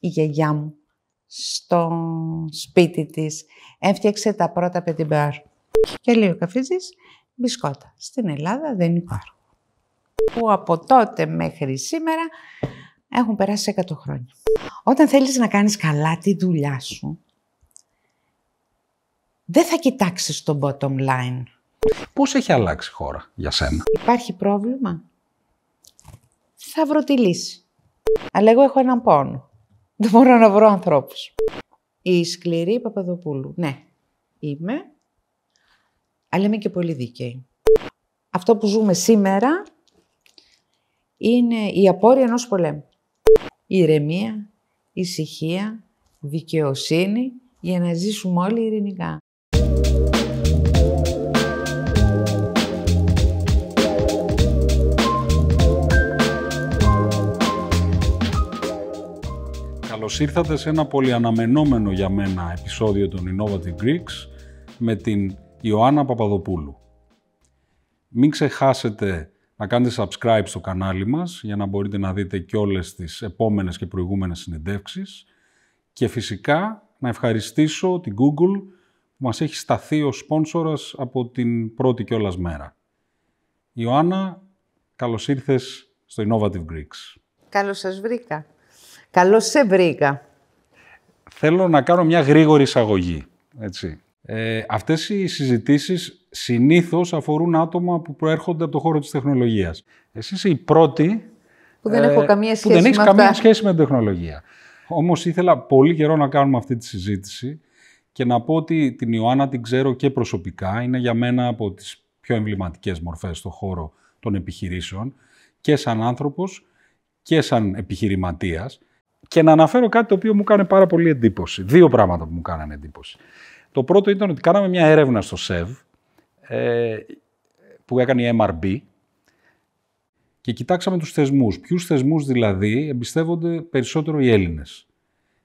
η γιαγιά μου στο σπίτι της. Έφτιαξε τα πρώτα petit Και λέει ο καφίζης, μπισκότα. Στην Ελλάδα δεν υπάρχουν. Που από τότε μέχρι σήμερα έχουν περάσει 100 χρόνια. Όταν θέλεις να κάνεις καλά τη δουλειά σου, δεν θα κοιτάξεις το bottom line. Πώς έχει αλλάξει η χώρα για σένα. Υπάρχει πρόβλημα. Θα βρω τη λύση. Αλλά εγώ έχω έναν πόνο. Δεν μπορώ να βρω ανθρώπους. Η σκληρή Παπαδοπούλου. Ναι, είμαι. Αλλά είμαι και πολύ δίκαιη. Αυτό που ζούμε σήμερα είναι η απόρρεια ενός πολέμου. Ηρεμία, ησυχία, δικαιοσύνη για να ζήσουμε όλοι ειρηνικά. Καλώς ήρθατε σε ένα πολύ αναμενόμενο για μένα επεισόδιο των Innovative Greeks με την Ιωάννα Παπαδοπούλου. Μην ξεχάσετε να κάνετε subscribe στο κανάλι μας για να μπορείτε να δείτε και όλες τις επόμενες και προηγούμενες συνεντεύξεις και φυσικά να ευχαριστήσω την Google που μας έχει σταθεί ως σπόνσορας από την πρώτη κιόλας μέρα. Ιωάννα, καλώς ήρθες στο Innovative Greeks. Καλώς σας βρήκα. Καλώς σε βρήκα. Θέλω να κάνω μια γρήγορη εισαγωγή. Έτσι. Ε, αυτές οι συζητήσεις συνήθως αφορούν άτομα που προέρχονται από το χώρο της τεχνολογίας. Εσύ είσαι η πρώτη που δεν, ε, έχω καμία σχέση έχεις με καμία σχέση με την τεχνολογία. Όμως ήθελα πολύ καιρό να κάνουμε αυτή τη συζήτηση και να πω ότι την Ιωάννα την ξέρω και προσωπικά. Είναι για μένα από τις πιο εμβληματικές μορφές στον χώρο των επιχειρήσεων και σαν άνθρωπος και σαν επιχειρηματίας και να αναφέρω κάτι το οποίο μου κάνει πάρα πολύ εντύπωση. Δύο πράγματα που μου κάνανε εντύπωση. Το πρώτο ήταν ότι κάναμε μια έρευνα στο ΣΕΒ ε, που έκανε η MRB και κοιτάξαμε τους θεσμούς. Ποιους θεσμούς δηλαδή εμπιστεύονται περισσότερο οι Έλληνες.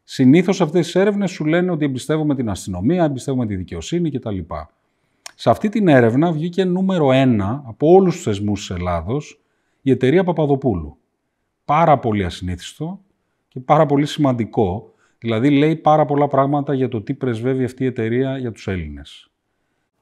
Συνήθως αυτές τις έρευνες σου λένε ότι εμπιστεύομαι την αστυνομία, εμπιστεύομαι τη δικαιοσύνη κτλ. Σε αυτή την έρευνα βγήκε νούμερο ένα από όλους τους θεσμούς της Ελλάδος η εταιρεία Παπαδοπούλου. Πάρα πολύ ασυνήθιστο, και πάρα πολύ σημαντικό. Δηλαδή λέει πάρα πολλά πράγματα για το τι πρεσβεύει αυτή η εταιρεία για τους Έλληνες.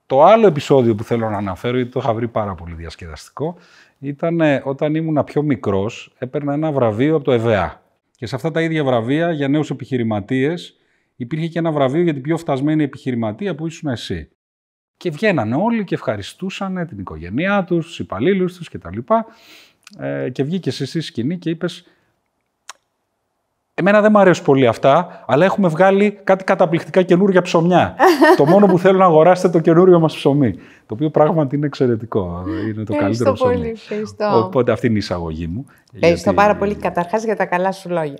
Το άλλο επεισόδιο που θέλω να αναφέρω, γιατί το είχα βρει πάρα πολύ διασκεδαστικό, ήταν ε, όταν ήμουν πιο μικρός, έπαιρνα ένα βραβείο από το ΕΒΕΑ. Και σε αυτά τα ίδια βραβεία για νέους επιχειρηματίες υπήρχε και ένα βραβείο για την πιο φτασμένη επιχειρηματία που ήσουν εσύ. Και βγαίνανε όλοι και ευχαριστούσαν την οικογένειά τους, τους υπαλλήλους τους κτλ. Και, ε, και βγήκες εσύ στη σκηνή και είπες Εμένα δεν μου αρέσουν πολύ αυτά, αλλά έχουμε βγάλει κάτι καταπληκτικά καινούργια ψωμιά. το μόνο που θέλω να αγοράσετε το καινούριο μας ψωμί. Το οποίο πράγματι είναι εξαιρετικό. Είναι το καλύτερο ψωμί. Ευχαριστώ Πολύ, ευχαριστώ. Οπότε αυτή είναι η εισαγωγή μου. Ευχαριστώ πάρα πολύ καταρχάς για τα καλά σου λόγια.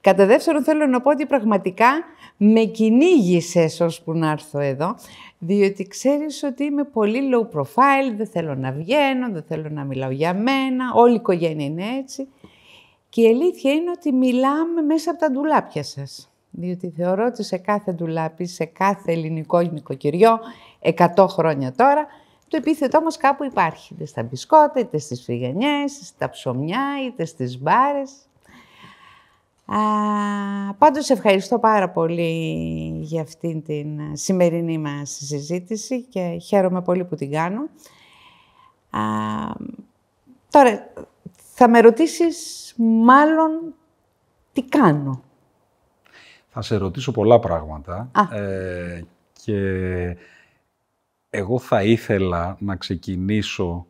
Κατά δεύτερον, θέλω να πω ότι πραγματικά με κυνήγησες ώσπου να έρθω εδώ, διότι ξέρεις ότι είμαι πολύ low profile, δεν θέλω να βγαίνω, δεν θέλω να μιλάω για μένα, όλη η οικογένεια είναι έτσι. Και η αλήθεια είναι ότι μιλάμε μέσα από τα ντουλάπια σας. Διότι θεωρώ ότι σε κάθε ντουλάπι, σε κάθε ελληνικό νοικοκυριό, 100 χρόνια τώρα, το επίθετό μας κάπου υπάρχει. Είτε στα μπισκότα, είτε στις φρυγανιές, στα ψωμιά, είτε στις μπάρες. Α, πάντως ευχαριστώ πάρα πολύ για αυτήν την σημερινή μας συζήτηση και χαίρομαι πολύ που την κάνω. τώρα, θα με ρωτήσεις μάλλον τι κάνω. Θα σε ρωτήσω πολλά πράγματα ε, και εγώ θα ήθελα να ξεκινήσω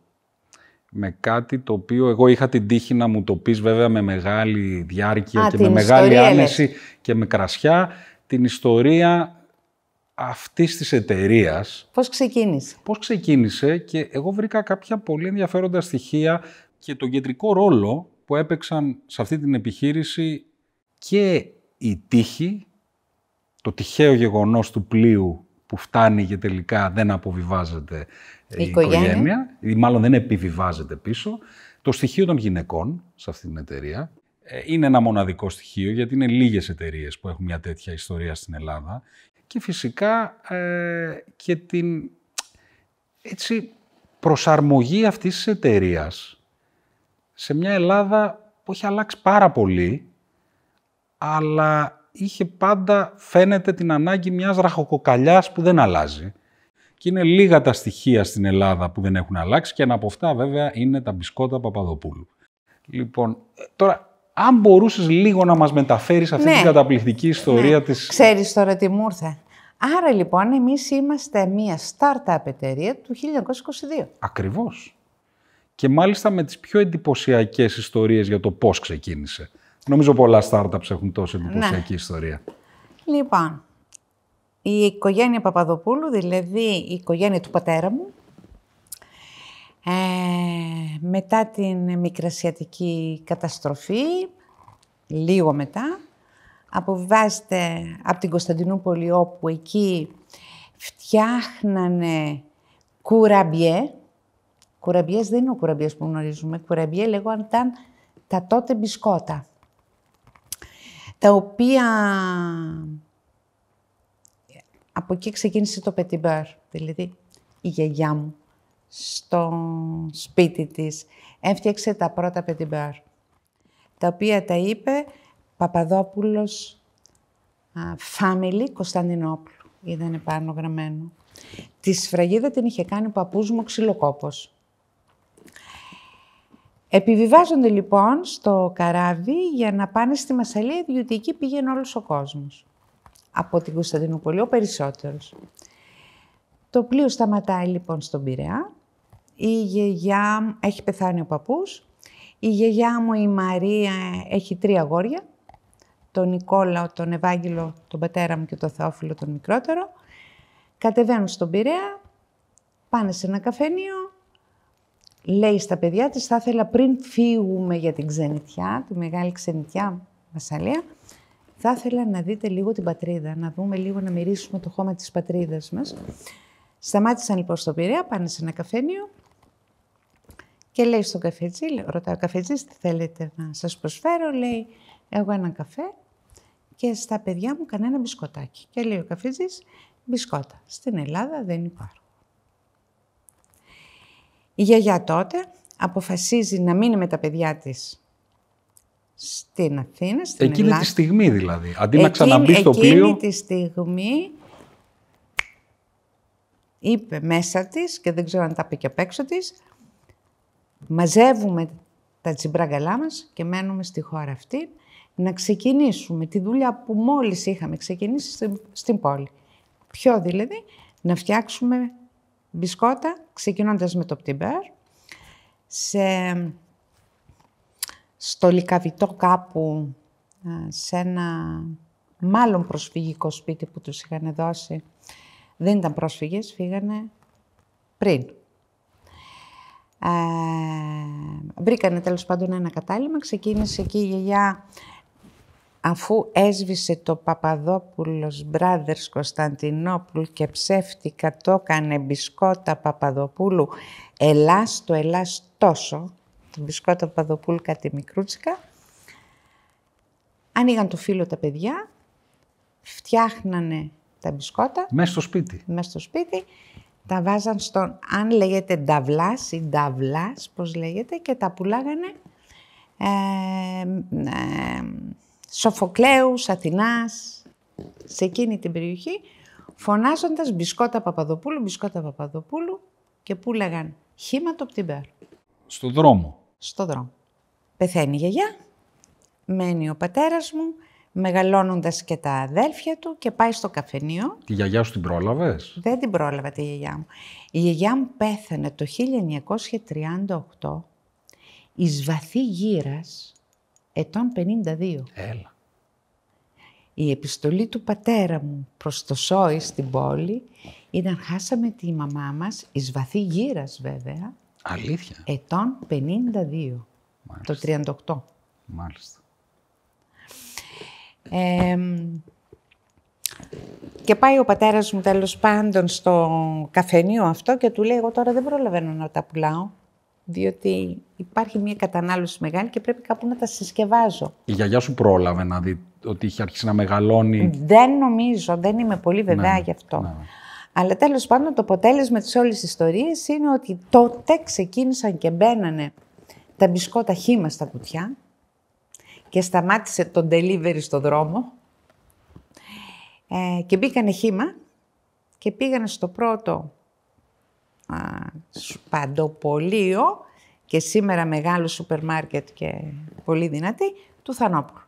με κάτι το οποίο εγώ είχα την τύχη να μου το πεις, βέβαια με μεγάλη διάρκεια και με μεγάλη άνεση και με κρασιά, την ιστορία αυτής της εταιρείας. Πώς ξεκίνησε. Πώς ξεκίνησε και εγώ βρήκα κάποια πολύ ενδιαφέροντα στοιχεία και τον κεντρικό ρόλο που έπαιξαν σε αυτή την επιχείρηση και η τύχη, το τυχαίο γεγονός του πλοίου που φτάνει και τελικά δεν αποβιβάζεται ε, η, η οικογένεια. ή μάλλον δεν επιβιβάζεται πίσω, το στοιχείο των γυναικών σε αυτή την εταιρεία, ε, είναι ένα μοναδικό στοιχείο γιατί είναι λίγες εταιρείες που έχουν μια τέτοια ιστορία στην Ελλάδα και φυσικά ε, και την έτσι, προσαρμογή αυτής της εταιρείας σε μια Ελλάδα που έχει αλλάξει πάρα πολύ, αλλά είχε πάντα, φαίνεται, την ανάγκη μιας ραχοκοκαλιάς που δεν αλλάζει. Και είναι λίγα τα στοιχεία στην Ελλάδα που δεν έχουν αλλάξει και ένα από αυτά βέβαια είναι τα μπισκότα Παπαδοπούλου. Λοιπόν, ε, τώρα, αν μπορούσες λίγο να μας μεταφέρεις αυτή ναι. την καταπληκτική ιστορία ναι. της... Ξέρεις τώρα τι μου ήρθε. Άρα λοιπόν εμείς είμαστε μια startup εταιρεία του 1922. Ακριβώς και μάλιστα με τις πιο εντυπωσιακές ιστορίες για το πώς ξεκίνησε. Νομίζω πολλά startups έχουν τόσο ναι. εντυπωσιακή ναι. ιστορία. Λοιπόν, η οικογένεια Παπαδοπούλου, δηλαδή η οικογένεια του πατέρα μου, ε, μετά την μικρασιατική καταστροφή, λίγο μετά, αποβιβάζεται από την Κωνσταντινούπολη όπου εκεί φτιάχνανε κουραμπιέ, Κουραμπιές δεν είναι ο κουραμπιέ που γνωρίζουμε. Κουραμπιέ λέγονταν τα τότε μπισκότα. Τα οποία. Από εκεί ξεκίνησε το petit Δηλαδή η γιαγιά μου στο σπίτι της έφτιαξε τα πρώτα petit Τα οποία τα είπε Παπαδόπουλος Family Κωνσταντινόπουλου. Ήταν πάνω γραμμένο. Τη σφραγίδα την είχε κάνει ο παππούς μου Επιβιβάζονται λοιπόν στο καράβι για να πάνε στη Μασαλία, διότι εκεί πήγαινε όλος ο κόσμος. Από την Κωνσταντινούπολη, ο περισσότερος. Το πλοίο σταματάει λοιπόν στον Πειραιά. Η γιαγιά έχει πεθάνει ο παππούς. Η γιαγιά μου η Μαρία έχει τρία αγόρια, Τον Νικόλαο, τον Ευάγγελο, τον πατέρα μου και τον Θεόφιλο τον μικρότερο. Κατεβαίνουν στον Πειραιά, πάνε σε ένα καφενείο, λέει στα παιδιά της, θα ήθελα πριν φύγουμε για την ξενιτιά, τη μεγάλη ξενιτιά Μασαλία, θα ήθελα να δείτε λίγο την πατρίδα, να δούμε λίγο, να μυρίσουμε το χώμα της πατρίδας μας. Σταμάτησαν λοιπόν στο Πειραιά, πάνε σε ένα καφένιο και λέει στον καφετζή, ρωτάει ο καφετζής τι θέλετε να σας προσφέρω, λέει εγώ έναν καφέ και στα παιδιά μου κανένα μπισκοτάκι. Και λέει ο καφετζής, μπισκότα. Στην Ελλάδα δεν υπάρχει. Η γιαγιά τότε αποφασίζει να μείνει με τα παιδιά της στην Αθήνα, στην Εκείνη τη στιγμή δηλαδή, αντί να ξαναμπεί στο εκείνη πλοίο. Εκείνη τη στιγμή είπε μέσα της, και δεν ξέρω αν τα είπε απ' έξω μαζεύουμε τα τσιμπράγκαλά μας και μένουμε στη χώρα αυτή να ξεκινήσουμε τη δουλειά που μόλις είχαμε ξεκινήσει στην πόλη. Ποιο δηλαδή, να φτιάξουμε μπισκότα, ξεκινώντας με το πτυμπέρ, σε, στο λικαβιτό κάπου, ε, σε ένα μάλλον προσφυγικό σπίτι που τους είχαν δώσει. Δεν ήταν πρόσφυγες, φύγανε πριν. Ε, βρήκανε τέλος πάντων ένα κατάλημα, ξεκίνησε εκεί η γιαγιά αφού έσβησε το Παπαδόπουλος Brothers Κωνσταντινόπουλ και ψεύτικα το έκανε μπισκότα Παπαδοπούλου «Ελάς το Ελάς τόσο», το μπισκότα Παπαδοπούλου κάτι μικρούτσικα, άνοιγαν το φιλο τα παιδιά, φτιάχνανε τα μπισκότα. Μέσα στο σπίτι. Μέσα στο σπίτι. Τα βάζαν στον, αν λέγεται νταβλάς ή νταβλάς, πώς λέγεται, και τα πουλάγανε ε, ε Σοφοκλέους, Αθηνάς, σε εκείνη την περιοχή, φωνάζοντας μπισκότα Παπαδοπούλου, μπισκότα Παπαδοπούλου και πού λέγαν χήμα το πτυμπέρ. Στο δρόμο. Στο δρόμο. Πεθαίνει η γιαγιά, μένει ο πατέρας μου, μεγαλώνοντας και τα αδέλφια του και πάει στο καφενείο. Τη γιαγιά σου την πρόλαβες? Δεν την πρόλαβα τη γιαγιά μου. Η γιαγιά μου πέθανε το 1938 εις βαθύ γύρας ετών 52. Έλα. Η επιστολή του πατέρα μου προς το Σόι στην πόλη ήταν χάσαμε τη μαμά μας, εις βαθύ γύρας βέβαια. Αλήθεια. Ετών 52. Μάλιστα. Το 38. Μάλιστα. και πάει ο πατέρας μου τέλος πάντων στο καφενείο αυτό και του λέει εγώ τώρα δεν προλαβαίνω να τα πουλάω διότι υπάρχει μια κατανάλωση μεγάλη και πρέπει κάπου να τα συσκευάζω. Η γιαγιά σου πρόλαβε να δει ότι είχε αρχίσει να μεγαλώνει. Δεν νομίζω, δεν είμαι πολύ ναι, βεβαία ναι, γι' αυτό. Ναι. Αλλά τέλος πάντων το αποτέλεσμα της όλης της ιστορίας είναι ότι τότε ξεκίνησαν και μπαίνανε τα μπισκότα χήμα στα κουτιά και σταμάτησε το delivery στο δρόμο ε, και μπήκανε χήμα και πήγανε στο πρώτο παντοπολείο και σήμερα μεγάλο σούπερ μάρκετ και πολύ δυνατή, του Θανόπουλου.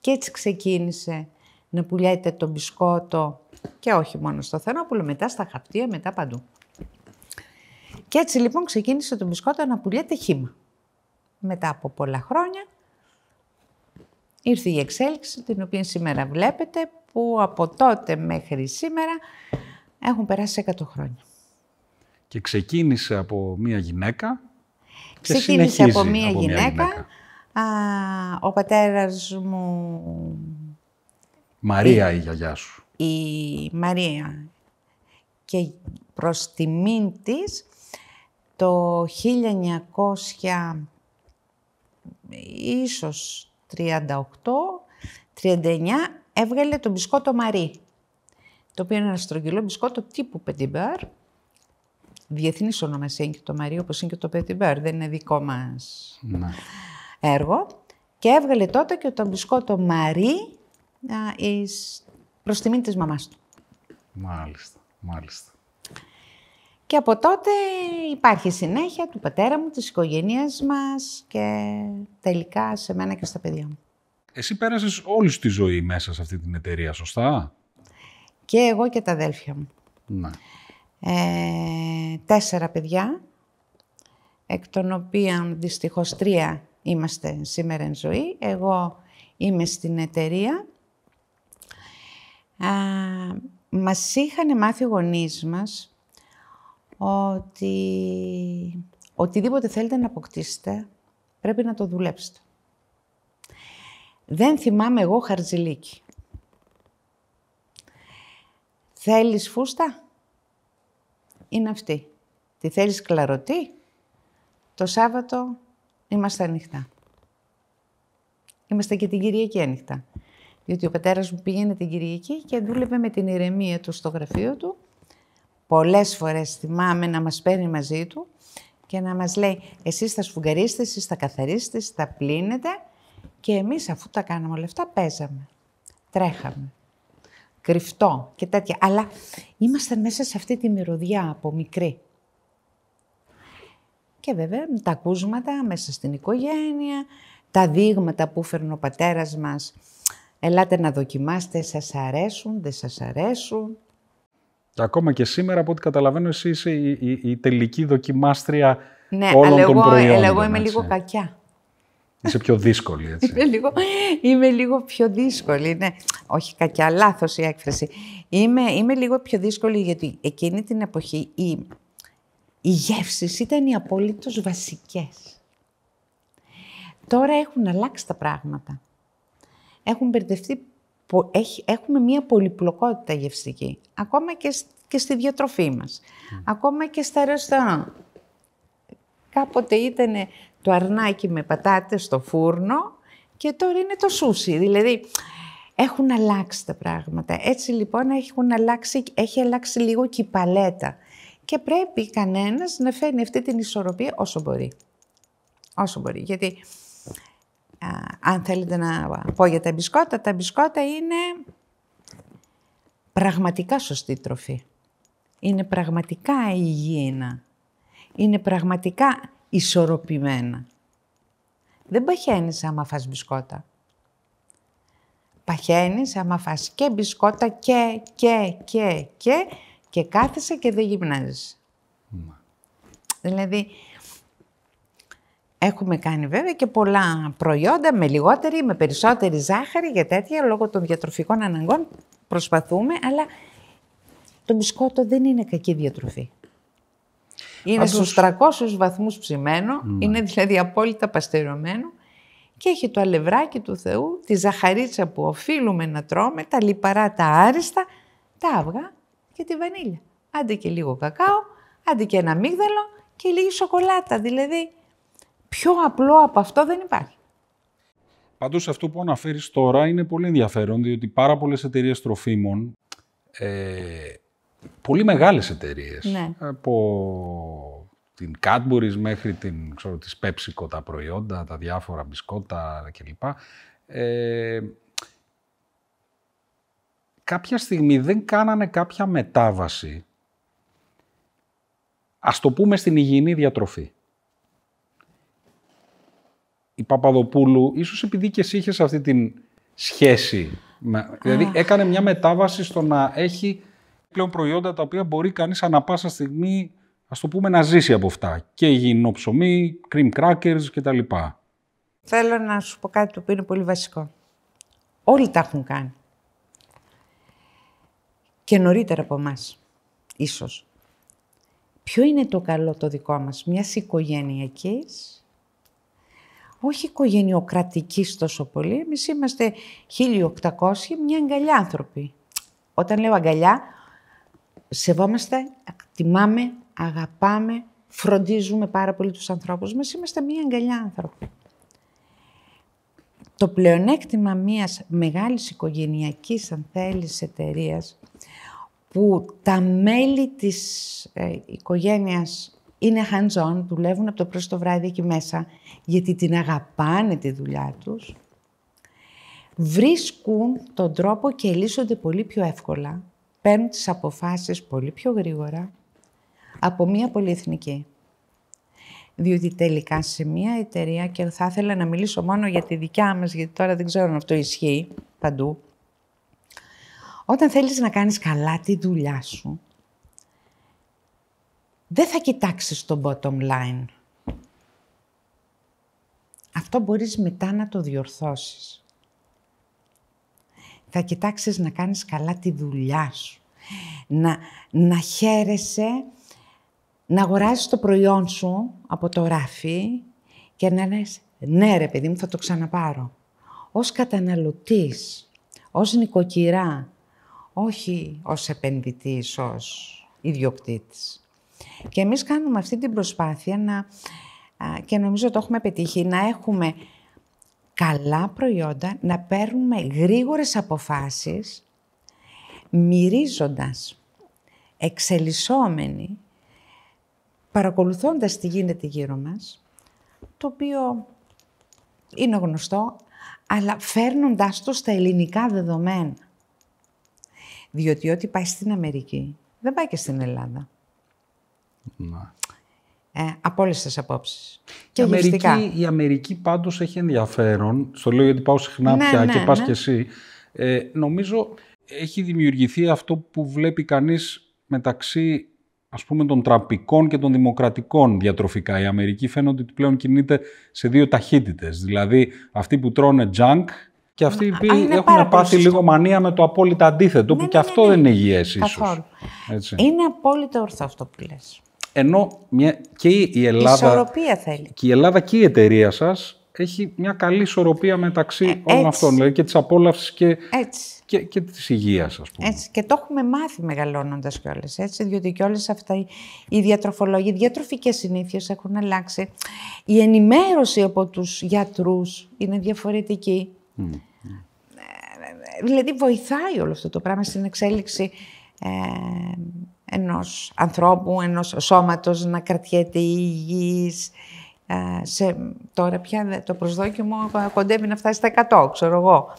Και έτσι ξεκίνησε να πουλιάται το μπισκότο και όχι μόνο στο Θανόπουλο, μετά στα χαπτία, μετά παντού. Και έτσι λοιπόν ξεκίνησε το μπισκότο να πουλιέται χύμα. Μετά από πολλά χρόνια ήρθε η εξέλιξη την οποία σήμερα βλέπετε που από τότε μέχρι σήμερα έχουν περάσει 100 χρόνια. Και ξεκίνησε από μία γυναίκα και Ξεκίνησε από μία από γυναίκα. γυναίκα. Α, ο πατέρας μου... Μαρία η, η γιαγιά σου. Η Μαρία. Και προς τιμήν της, το 1900, ίσως 38, 39, έβγαλε το μπισκότο Μαρί. Το οποίο είναι ένα στρογγυλό μπισκότο τύπου Πεντιμπέρ διεθνής ονομασία είναι και το Μαρίο, όπως είναι και το Petit Μπέρ. δεν είναι δικό μας ναι. έργο. Και έβγαλε τότε και το μπισκότο Μαρί προ τιμή της μαμάς του. Μάλιστα, μάλιστα. Και από τότε υπάρχει συνέχεια του πατέρα μου, της οικογένειας μας και τελικά σε μένα και στα παιδιά μου. Εσύ πέρασες όλη τη ζωή μέσα σε αυτή την εταιρεία, σωστά? Και εγώ και τα αδέλφια μου. Ναι. Ε, τέσσερα παιδιά, εκ των οποίων δυστυχώς τρία είμαστε σήμερα εν ζωή. Εγώ είμαι στην εταιρεία. Α, μας είχαν μάθει οι γονείς μας ότι οτιδήποτε θέλετε να αποκτήσετε πρέπει να το δουλέψετε. Δεν θυμάμαι εγώ χαρτζηλίκι. Θέλεις φούστα? είναι αυτή. Τη θέλεις κλαρωτή, το Σάββατο είμαστε ανοιχτά. Είμαστε και την Κυριακή ανοιχτά. Διότι ο πατέρας μου πήγαινε την Κυριακή και δούλευε με την ηρεμία του στο γραφείο του. Πολλές φορές θυμάμαι να μας παίρνει μαζί του και να μας λέει «Εσείς θα σφουγγαρίσετε, εσείς θα καθαρίσετε, θα πλύνετε». Και εμείς αφού τα κάναμε όλα αυτά παίζαμε, τρέχαμε κρυφτό και τέτοια. Αλλά ήμασταν μέσα σε αυτή τη μυρωδιά από μικρή. Και βέβαια τα ακούσματα μέσα στην οικογένεια, τα δείγματα που φέρνει ο πατέρας μας. Ελάτε να δοκιμάστε, σας αρέσουν, δεν σας αρέσουν. Ακόμα και σήμερα, από ό,τι καταλαβαίνω, εσύ είσαι η, η, τελική δοκιμάστρια ναι, όλων εγώ, των προϊόντων. Ναι, αλλά εγώ είμαι λίγο κακιά. Είσαι πιο δύσκολη, έτσι. είμαι, λίγο, πιο δύσκολη, ναι. Όχι κακιά, λάθος η έκφραση. Είμαι, είμαι λίγο πιο δύσκολη γιατί εκείνη την εποχή οι, οι γεύσεις ήταν οι απολύτω βασικές. Τώρα έχουν αλλάξει τα πράγματα. Έχουν μπερδευτεί. Έχουμε μία πολυπλοκότητα γευστική. Ακόμα και, στη διατροφή μας. Ακόμα και στα ρεστορά. Κάποτε ήταν το αρνάκι με πατάτες στο φούρνο και τώρα είναι το σούσι. Δηλαδή, έχουν αλλάξει τα πράγματα. Έτσι λοιπόν έχουν αλλάξει, έχει αλλάξει λίγο και η παλέτα. Και πρέπει κανένας να φέρνει αυτή την ισορροπία όσο μπορεί. Όσο μπορεί. Γιατί α, αν θέλετε να πω για τα μπισκότα, τα μπισκότα είναι πραγματικά σωστή τροφή. Είναι πραγματικά υγιεινά. Είναι πραγματικά ισορροπημένα. Δεν παχαίνεις άμα φας μπισκότα. Παχαίνεις άμα φας και μπισκότα και, και, και, και και κάθεσαι και δεν γυμνάζεις. Δηλαδή, έχουμε κάνει βέβαια και πολλά προϊόντα με λιγότερη, με περισσότερη ζάχαρη για τέτοια, λόγω των διατροφικών αναγκών προσπαθούμε, αλλά το μπισκότο δεν είναι κακή διατροφή. Είναι στους... 300 βαθμούς ψημένο, ναι. είναι δηλαδή απόλυτα παστερωμένο και έχει το αλευράκι του Θεού, τη ζαχαρίτσα που οφείλουμε να τρώμε, τα λιπαρά τα άριστα, τα αυγά και τη βανίλια. Άντε και λίγο κακάο, άντε και ένα αμύγδαλο και λίγη σοκολάτα. Δηλαδή, πιο απλό από αυτό δεν υπάρχει. Πάντως, αυτό που αναφέρεις τώρα είναι πολύ ενδιαφέρον, διότι πάρα πολλές εταιρείες τροφίμων ε, πολύ μεγάλες εταιρείες. Ναι. Από την Cadbury's μέχρι την, ξέρω, της PepsiCo, τα προϊόντα, τα διάφορα μπισκότα κλπ. Ε, κάποια στιγμή δεν κάνανε κάποια μετάβαση, ας το πούμε στην υγιεινή διατροφή. Η Παπαδοπούλου, ίσως επειδή και εσύ είχες αυτή την σχέση, δηλαδή έκανε μια μετάβαση στο να έχει πλέον προϊόντα τα οποία μπορεί κανείς ανα πάσα στιγμή ας το πούμε να ζήσει από αυτά. Και υγιεινό ψωμί, cream crackers κτλ. Θέλω να σου πω κάτι το οποίο είναι πολύ βασικό. Όλοι τα έχουν κάνει. Και νωρίτερα από εμάς, ίσως. Ποιο είναι το καλό το δικό μας, μιας οικογενειακής, όχι οικογενειοκρατικής τόσο πολύ. Εμείς είμαστε 1800, μια αγκαλιά άνθρωποι. Όταν λέω αγκαλιά, σεβόμαστε, τιμάμε, αγαπάμε, φροντίζουμε πάρα πολύ τους ανθρώπους μας. Είμαστε μία αγκαλιά άνθρωποι. Το πλεονέκτημα μιας μεγάλης οικογενειακής, αν θέλεις, εταιρείας που τα μέλη της ε, οικογένειας είναι δουλεύουν από το πρωί στο βράδυ εκεί μέσα, γιατί την αγαπάνε τη δουλειά τους, βρίσκουν τον τρόπο και λύσονται πολύ πιο εύκολα παίρνουν τις αποφάσεις πολύ πιο γρήγορα από μία πολυεθνική. Διότι τελικά σε μία εταιρεία, και θα ήθελα να μιλήσω μόνο για τη δικιά μας, γιατί τώρα δεν ξέρω αν αυτό ισχύει παντού, όταν θέλεις να κάνεις καλά τη δουλειά σου, δεν θα κοιτάξεις το bottom line. Αυτό μπορείς μετά να το διορθώσεις θα κοιτάξεις να κάνεις καλά τη δουλειά σου. Να, να χαίρεσαι, να αγοράζεις το προϊόν σου από το ράφι και να λες «Ναι ρε παιδί μου, θα το ξαναπάρω». Ως καταναλωτής, ως νοικοκυρά, όχι ως επενδυτής, ως ιδιοκτήτης. Και εμείς κάνουμε αυτή την προσπάθεια να, και νομίζω το έχουμε πετύχει, να έχουμε καλά προϊόντα, να παίρνουμε γρήγορες αποφάσεις, μυρίζοντας, εξελισσόμενοι, παρακολουθώντας τι γίνεται γύρω μας, το οποίο είναι γνωστό, αλλά φέρνοντάς το στα ελληνικά δεδομένα. Διότι ό,τι πάει στην Αμερική, δεν πάει και στην Ελλάδα. Να ε, από όλες τις απόψεις. Και η Αμερική, η Αμερική πάντως έχει ενδιαφέρον. Στο λέω γιατί πάω συχνά ναι, πια ναι, και πας ναι. εσύ. Ε, νομίζω έχει δημιουργηθεί αυτό που βλέπει κανείς μεταξύ ας πούμε των τραπικών και των δημοκρατικών διατροφικά. Η Αμερική φαίνεται ότι πλέον κινείται σε δύο ταχύτητες. Δηλαδή αυτοί που τρώνε junk και αυτοί που έχουν πάθει λίγο μανία με το απόλυτα αντίθετο, που ναι, και ναι, αυτό δεν είναι υγιές ίσως. Είναι απόλυτα ορθό αυτό που λες. Ενώ μια, και η Ελλάδα. Ισορροπία θέλει. Και η Ελλάδα και η εταιρεία σας έχει μια καλή ισορροπία μεταξύ ε, όλων αυτών. Δηλαδή και της απόλαυσης και, και, και της υγείας, πούμε. Έτσι. Και το έχουμε μάθει μεγαλώνοντας κιόλας. Έτσι. Διότι και όλε αυτά οι διατροφολόγοι, οι διατροφικές συνήθειες έχουν αλλάξει. Η ενημέρωση από τους γιατρούς είναι διαφορετική. Mm. Δηλαδή βοηθάει όλο αυτό το πράγμα στην εξέλιξη ε, ενός ανθρώπου, ενός σώματος να κρατιέται υγιής. Ε, σε, τώρα πια το προσδόκιμο κοντεύει να φτάσει στα 100, ξέρω εγώ.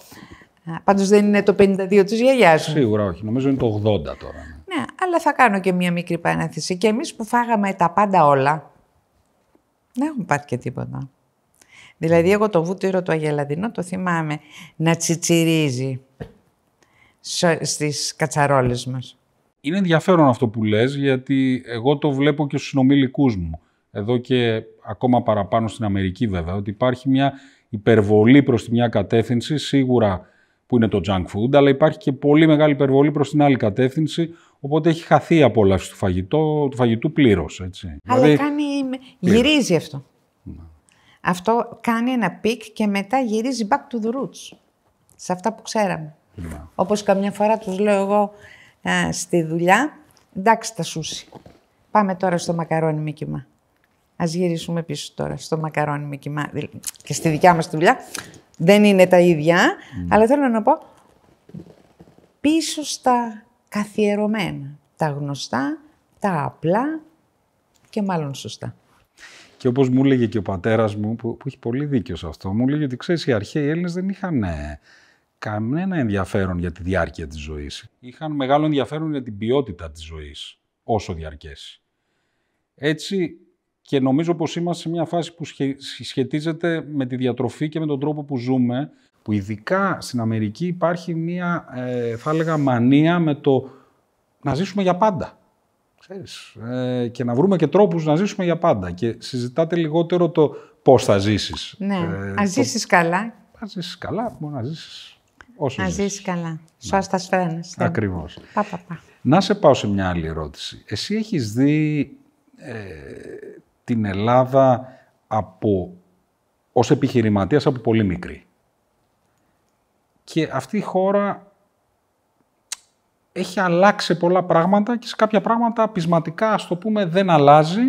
Ε, πάντως δεν είναι το 52 της γιαγιάς Σίγουρα όχι, νομίζω είναι το 80 τώρα. Ναι. ναι, αλλά θα κάνω και μία μικρή παρένθεση. Και εμείς που φάγαμε τα πάντα όλα, δεν έχουμε πάρει και τίποτα. Δηλαδή, εγώ το βούτυρο του αγελαδινό το θυμάμαι να τσιτσιρίζει στις κατσαρόλες μας. Είναι ενδιαφέρον αυτό που λες, γιατί εγώ το βλέπω και στους συνομιλικούς μου. Εδώ και ακόμα παραπάνω στην Αμερική βέβαια, ότι υπάρχει μια υπερβολή προς τη μια κατεύθυνση, σίγουρα που είναι το junk food, αλλά υπάρχει και πολύ μεγάλη υπερβολή προς την άλλη κατεύθυνση, οπότε έχει χαθεί η απόλαυση του, φαγητό, του φαγητού πλήρως. Αλλά δηλαδή, κάνει... γυρίζει αυτό. Ναι. Αυτό κάνει ένα πικ και μετά γυρίζει back to the roots. Σε αυτά που ξέραμε. Ναι. Όπως καμιά φορά τους λέω εγώ, στη δουλειά. Εντάξει τα σούσι. Πάμε τώρα στο μακαρόνι με κοιμά. Ας γυρίσουμε πίσω τώρα στο μακαρόνι με κοιμά. Και στη δικιά μας δουλειά δεν είναι τα ίδια, ναι. αλλά θέλω να πω πίσω στα καθιερωμένα, τα γνωστά, τα απλά και μάλλον σωστά. Και όπως μου έλεγε και ο πατέρας μου, που, που έχει πολύ δίκιο σε αυτό, μου έλεγε ότι ξέρεις οι αρχαίοι Έλληνες δεν είχαν ε, κανένα ενδιαφέρον για τη διάρκεια της ζωής. Είχαν μεγάλο ενδιαφέρον για την ποιότητα της ζωής, όσο διαρκέσει. Έτσι και νομίζω πως είμαστε σε μια φάση που σχετίζεται με τη διατροφή και με τον τρόπο που ζούμε, που ειδικά στην Αμερική υπάρχει μια, ε, θα έλεγα, μανία με το να ζήσουμε για πάντα. Ξέρεις, ε, και να βρούμε και τρόπους να ζήσουμε για πάντα. Και συζητάτε λιγότερο το πώς θα ζήσεις. Ναι, ε, ζήσεις καλά. Να ζήσεις καλά, μπορεί να ζήσεις Όσο να ζήσει καλά. Ναι. Σου τα σφαίρε. Ναι. Ακριβώς. Πα, πα, πα. Να σε πάω σε μια άλλη ερώτηση. Εσύ έχεις δει ε, την Ελλάδα από, ως επιχειρηματίας από πολύ μικρή. Και αυτή η χώρα έχει αλλάξει πολλά πράγματα και σε κάποια πράγματα πεισματικά, ας το πούμε, δεν αλλάζει,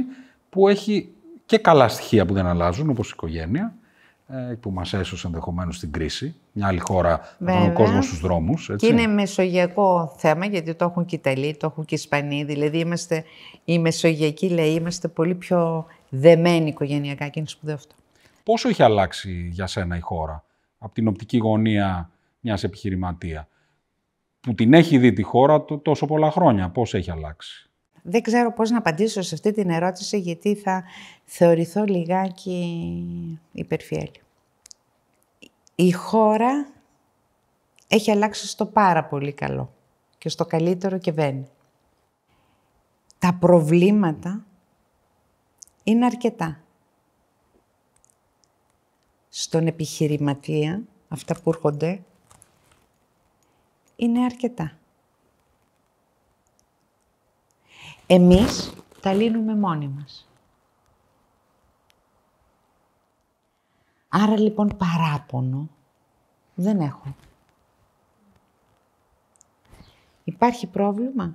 που έχει και καλά στοιχεία που δεν αλλάζουν, όπως η οικογένεια, ε, που μας έσωσε ενδεχομένως στην κρίση. Μια άλλη χώρα με τον κόσμος στους δρόμους. Και είναι μεσογειακό θέμα γιατί το έχουν και οι Ιταλοί, το έχουν και οι Ισπανοί. Δηλαδή είμαστε, οι μεσογειακοί λέει είμαστε πολύ πιο δεμένοι οικογενειακά και είναι σπουδαίο αυτό. Πόσο έχει αλλάξει για σένα η χώρα από την οπτική γωνία μιας επιχειρηματίας που την έχει δει τη χώρα τόσο πολλά χρόνια. Πώς έχει αλλάξει. Δεν ξέρω πώς να απαντήσω σε αυτή την ερώτηση γιατί θα θεωρηθώ λιγάκι υπερφιέλη. Η χώρα έχει αλλάξει στο πάρα πολύ καλό και στο καλύτερο και βαίνει. Τα προβλήματα είναι αρκετά. Στον επιχειρηματία, αυτά που έρχονται, είναι αρκετά. Εμείς τα λύνουμε μόνοι μας. Άρα λοιπόν παράπονο δεν έχω. Υπάρχει πρόβλημα.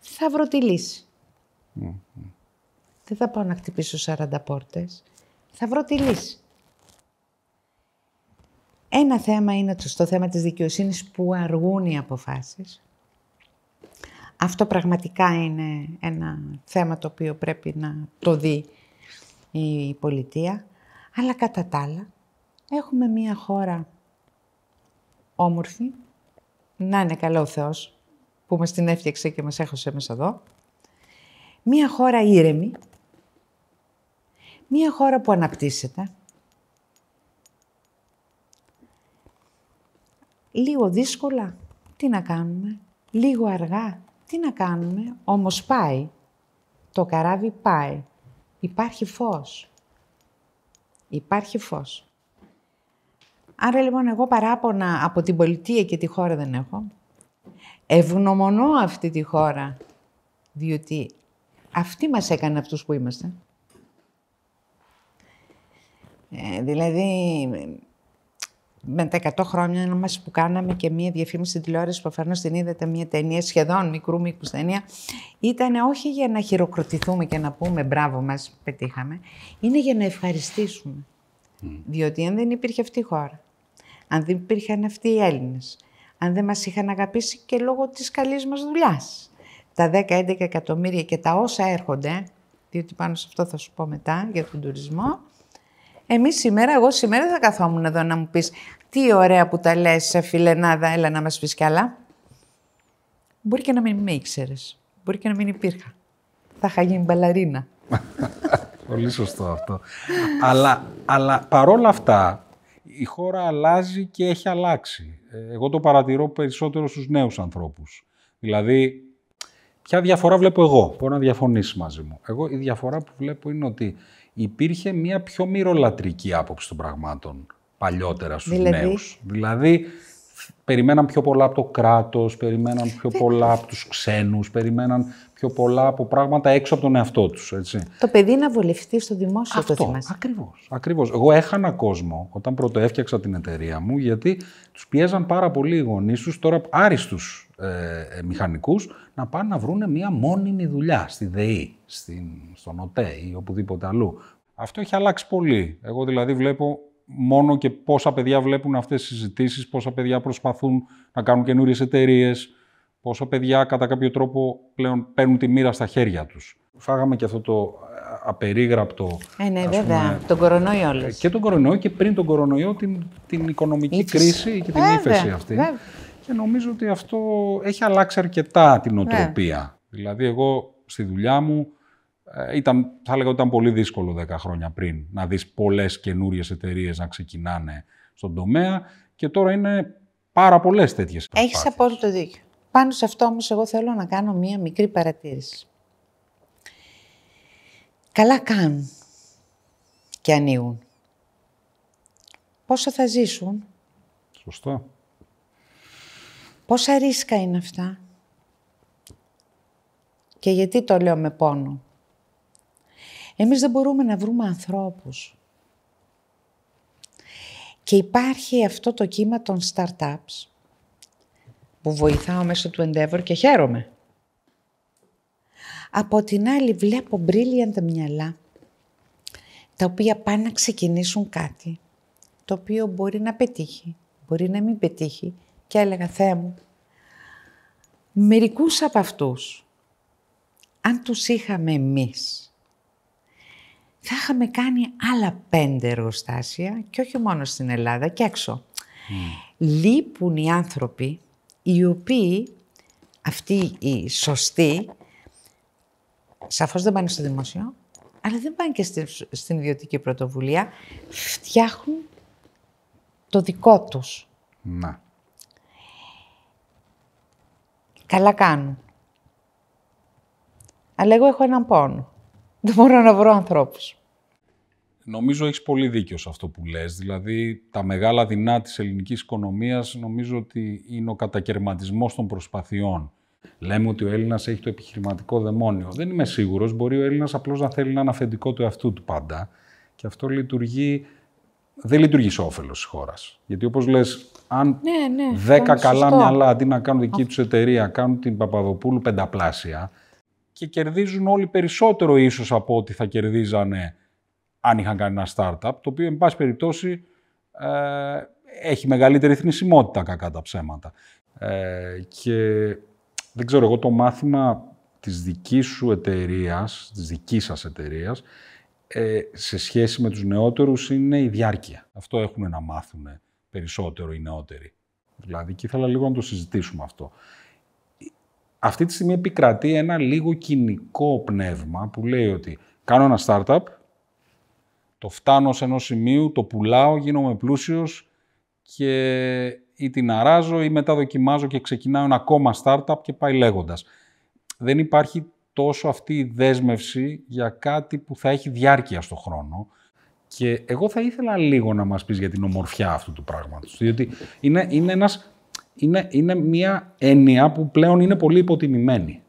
Θα βρω τη λυση Δεν θα πάω να χτυπήσω 40 πόρτες. Θα βρω τη λύση. Ένα θέμα είναι το στο θέμα της δικαιοσύνης που αργούν οι αποφάσεις. Αυτό πραγματικά είναι ένα θέμα το οποίο πρέπει να το δει η πολιτεία. Αλλά κατά τα άλλα, έχουμε μία χώρα όμορφη, να είναι καλό ο Θεός, που μας την έφτιαξε και μας έχωσε μέσα εδώ. Μία χώρα ήρεμη, μία χώρα που αναπτύσσεται. Λίγο δύσκολα, τι να κάνουμε, λίγο αργά, τι να κάνουμε, όμως πάει. Το καράβι πάει. Υπάρχει φως. Υπάρχει φως. Άρα λοιπόν εγώ παράπονα από την πολιτεία και τη χώρα δεν έχω. Ευγνωμονώ αυτή τη χώρα, διότι αυτή μας έκανε αυτούς που είμαστε. Ε, δηλαδή, με τα 100 χρόνια μας που κάναμε και μία διαφήμιση στην τηλεόραση που αφαιρνώς την είδατε μία ταινία σχεδόν μικρού μήκους ταινία ήταν όχι για να χειροκροτηθούμε και να πούμε μπράβο μας πετύχαμε είναι για να ευχαριστήσουμε διότι αν δεν υπήρχε αυτή η χώρα αν δεν υπήρχαν αυτοί οι Έλληνες αν δεν μας είχαν αγαπήσει και λόγω της καλής μας δουλειάς τα 10-11 εκατομμύρια και τα όσα έρχονται διότι πάνω σε αυτό θα σου πω μετά για τον τουρισμό Εμείς σήμερα, εγώ σήμερα θα καθόμουν εδώ να μου πεις τι ωραία που τα λες, φιλενάδα, έλα να μας πεις κι άλλα. Μπορεί και να μην με ήξερες. Μπορεί και να μην υπήρχα. Θα είχα γίνει μπαλαρίνα. Πολύ σωστό αυτό. αλλά, αλλά παρόλα αυτά, η χώρα αλλάζει και έχει αλλάξει. Ε, εγώ το παρατηρώ περισσότερο στους νέους ανθρώπους. Δηλαδή, ποια διαφορά βλέπω εγώ. Μπορεί να διαφωνήσεις μαζί μου. Εγώ η διαφορά που βλέπω είναι ότι υπήρχε μια πιο μυρολατρική άποψη των πραγμάτων παλιότερα στους δηλαδή... νέους. Δηλαδή, περιμέναν πιο πολλά από το κράτος, περιμέναν πιο πολλά από τους ξένους, περιμέναν πιο πολλά από πράγματα έξω από τον εαυτό τους. Έτσι. Το παιδί να βολευτεί στο δημόσιο Αυτό, το θυμάσαι. Ακριβώς, ακριβώς. Εγώ έχανα κόσμο όταν πρώτο έφτιαξα την εταιρεία μου γιατί τους πιέζαν πάρα πολύ οι γονείς τους, τώρα άριστους ε, ε μηχανικούς, να πάνε να βρουν μια μόνιμη δουλειά στη ΔΕΗ, στην, στον ΟΤΕ ή οπουδήποτε αλλού. Αυτό έχει αλλάξει πολύ. Εγώ δηλαδή βλέπω μόνο και πόσα παιδιά βλέπουν αυτές τις συζητήσεις, πόσα παιδιά προσπαθούν να κάνουν καινούριες εταιρείες, πόσα παιδιά κατά κάποιο τρόπο πλέον παίρνουν τη μοίρα στα χέρια τους. Φάγαμε και αυτό το ε, απερίγραπτο. Ε, ναι, βέβαια. τον κορονοϊό όλες. Ε, και τον κορονοϊό και πριν τον κορονοϊό την, την οικονομική κρίση και την ε, βέβαια, ύφεση αυτή. Και νομίζω ότι αυτό έχει αλλάξει αρκετά την ναι. οτροπία. Δηλαδή εγώ στη δουλειά μου ε, ήταν, θα έλεγα ότι ήταν πολύ δύσκολο 10 χρόνια πριν να δεις πολλές καινούριες εταιρείες να ξεκινάνε στον τομέα και τώρα είναι πάρα πολλές τέτοιες Έχεις Έχεις απόλυτο δίκιο. Πάνω σε αυτό όμως εγώ θέλω να κάνω μία μικρή παρατήρηση. Καλά κάνουν και ανοίγουν. Πόσα θα ζήσουν. Σωστά. Πόσα ρίσκα είναι αυτά. Και γιατί το λέω με πόνο. Εμείς δεν μπορούμε να βρούμε ανθρώπους. Και υπάρχει αυτό το κύμα των startups που βοηθάω μέσω του Endeavor και χαίρομαι. Από την άλλη βλέπω brilliant μυαλά τα οποία πάνε να ξεκινήσουν κάτι το οποίο μπορεί να πετύχει, μπορεί να μην πετύχει και έλεγα Θεέ μου, μερικούς από αυτούς, αν τους είχαμε εμείς, θα είχαμε κάνει άλλα πέντε εργοστάσια και όχι μόνο στην Ελλάδα και έξω. Mm. Λείπουν οι άνθρωποι οι οποίοι, αυτοί οι σωστοί, σαφώς δεν πάνε στο δημόσιο, αλλά δεν πάνε και στην, στην ιδιωτική πρωτοβουλία, φτιάχνουν το δικό τους. Να. Καλά κάνουν. Αλλά εγώ έχω έναν πόνο δεν μπορώ να βρω ανθρώπους. Νομίζω έχεις πολύ δίκιο σε αυτό που λες. Δηλαδή, τα μεγάλα δεινά της ελληνικής οικονομίας νομίζω ότι είναι ο κατακαιρματισμός των προσπαθειών. Λέμε ότι ο Έλληνας έχει το επιχειρηματικό δαιμόνιο. Δεν είμαι σίγουρος, Μπορεί ο Έλληνας απλώς να θέλει να είναι αφεντικό του εαυτού του πάντα. Και αυτό λειτουργεί... Δεν λειτουργεί σε όφελος της χώρας. Γιατί όπως λες, αν ναι, 10 ναι, ναι, καλά μυαλά αντί να κάνουν δική τους εταιρεία, κάνουν την Παπαδοπούλου πενταπλάσια, και κερδίζουν όλοι περισσότερο ίσως από ό,τι θα κερδίζανε αν είχαν κάνει ένα startup, το οποίο, εν πάση περιπτώσει, ε, έχει μεγαλύτερη θνησιμότητα κακά τα ψέματα. Ε, και δεν ξέρω, εγώ το μάθημα της δικής σου εταιρείας, της δικής σας εταιρείας, ε, σε σχέση με τους νεότερους είναι η διάρκεια. Αυτό έχουν να μάθουν περισσότερο οι νεότεροι. Δηλαδή, και ήθελα λίγο να το συζητήσουμε αυτό αυτή τη στιγμή επικρατεί ένα λίγο κοινικό πνεύμα που λέει ότι κάνω ένα startup, το φτάνω σε ένα σημείο, το πουλάω, γίνομαι πλούσιος και ή την αράζω ή μετά δοκιμάζω και ξεκινάω ένα ακόμα startup και πάει λέγοντας. Δεν υπάρχει τόσο αυτή η δέσμευση για κάτι που θα έχει διάρκεια στο χρόνο. Και εγώ θα ήθελα λίγο να μας πεις για την ομορφιά αυτού του πράγματος. Διότι είναι, είναι ένας είναι, είναι μια έννοια που πλέον είναι πολύ υποτιμημένη.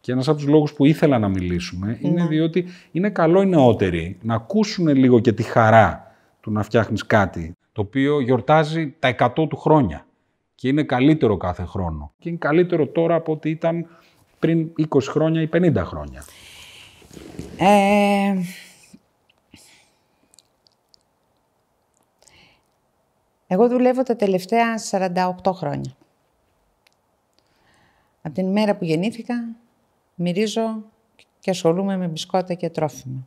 Και ένας από τους λόγους που ήθελα να μιλήσουμε είναι ναι. διότι είναι καλό οι νεότεροι να ακούσουν λίγο και τη χαρά του να φτιάχνεις κάτι το οποίο γιορτάζει τα 100 του χρόνια και είναι καλύτερο κάθε χρόνο. Και είναι καλύτερο τώρα από ότι ήταν πριν 20 χρόνια ή 50 χρόνια. Ε, Εγώ δουλεύω τα τελευταία 48 χρόνια. Από την ημέρα που γεννήθηκα, μυρίζω και ασχολούμαι με μπισκότα και τρόφιμα.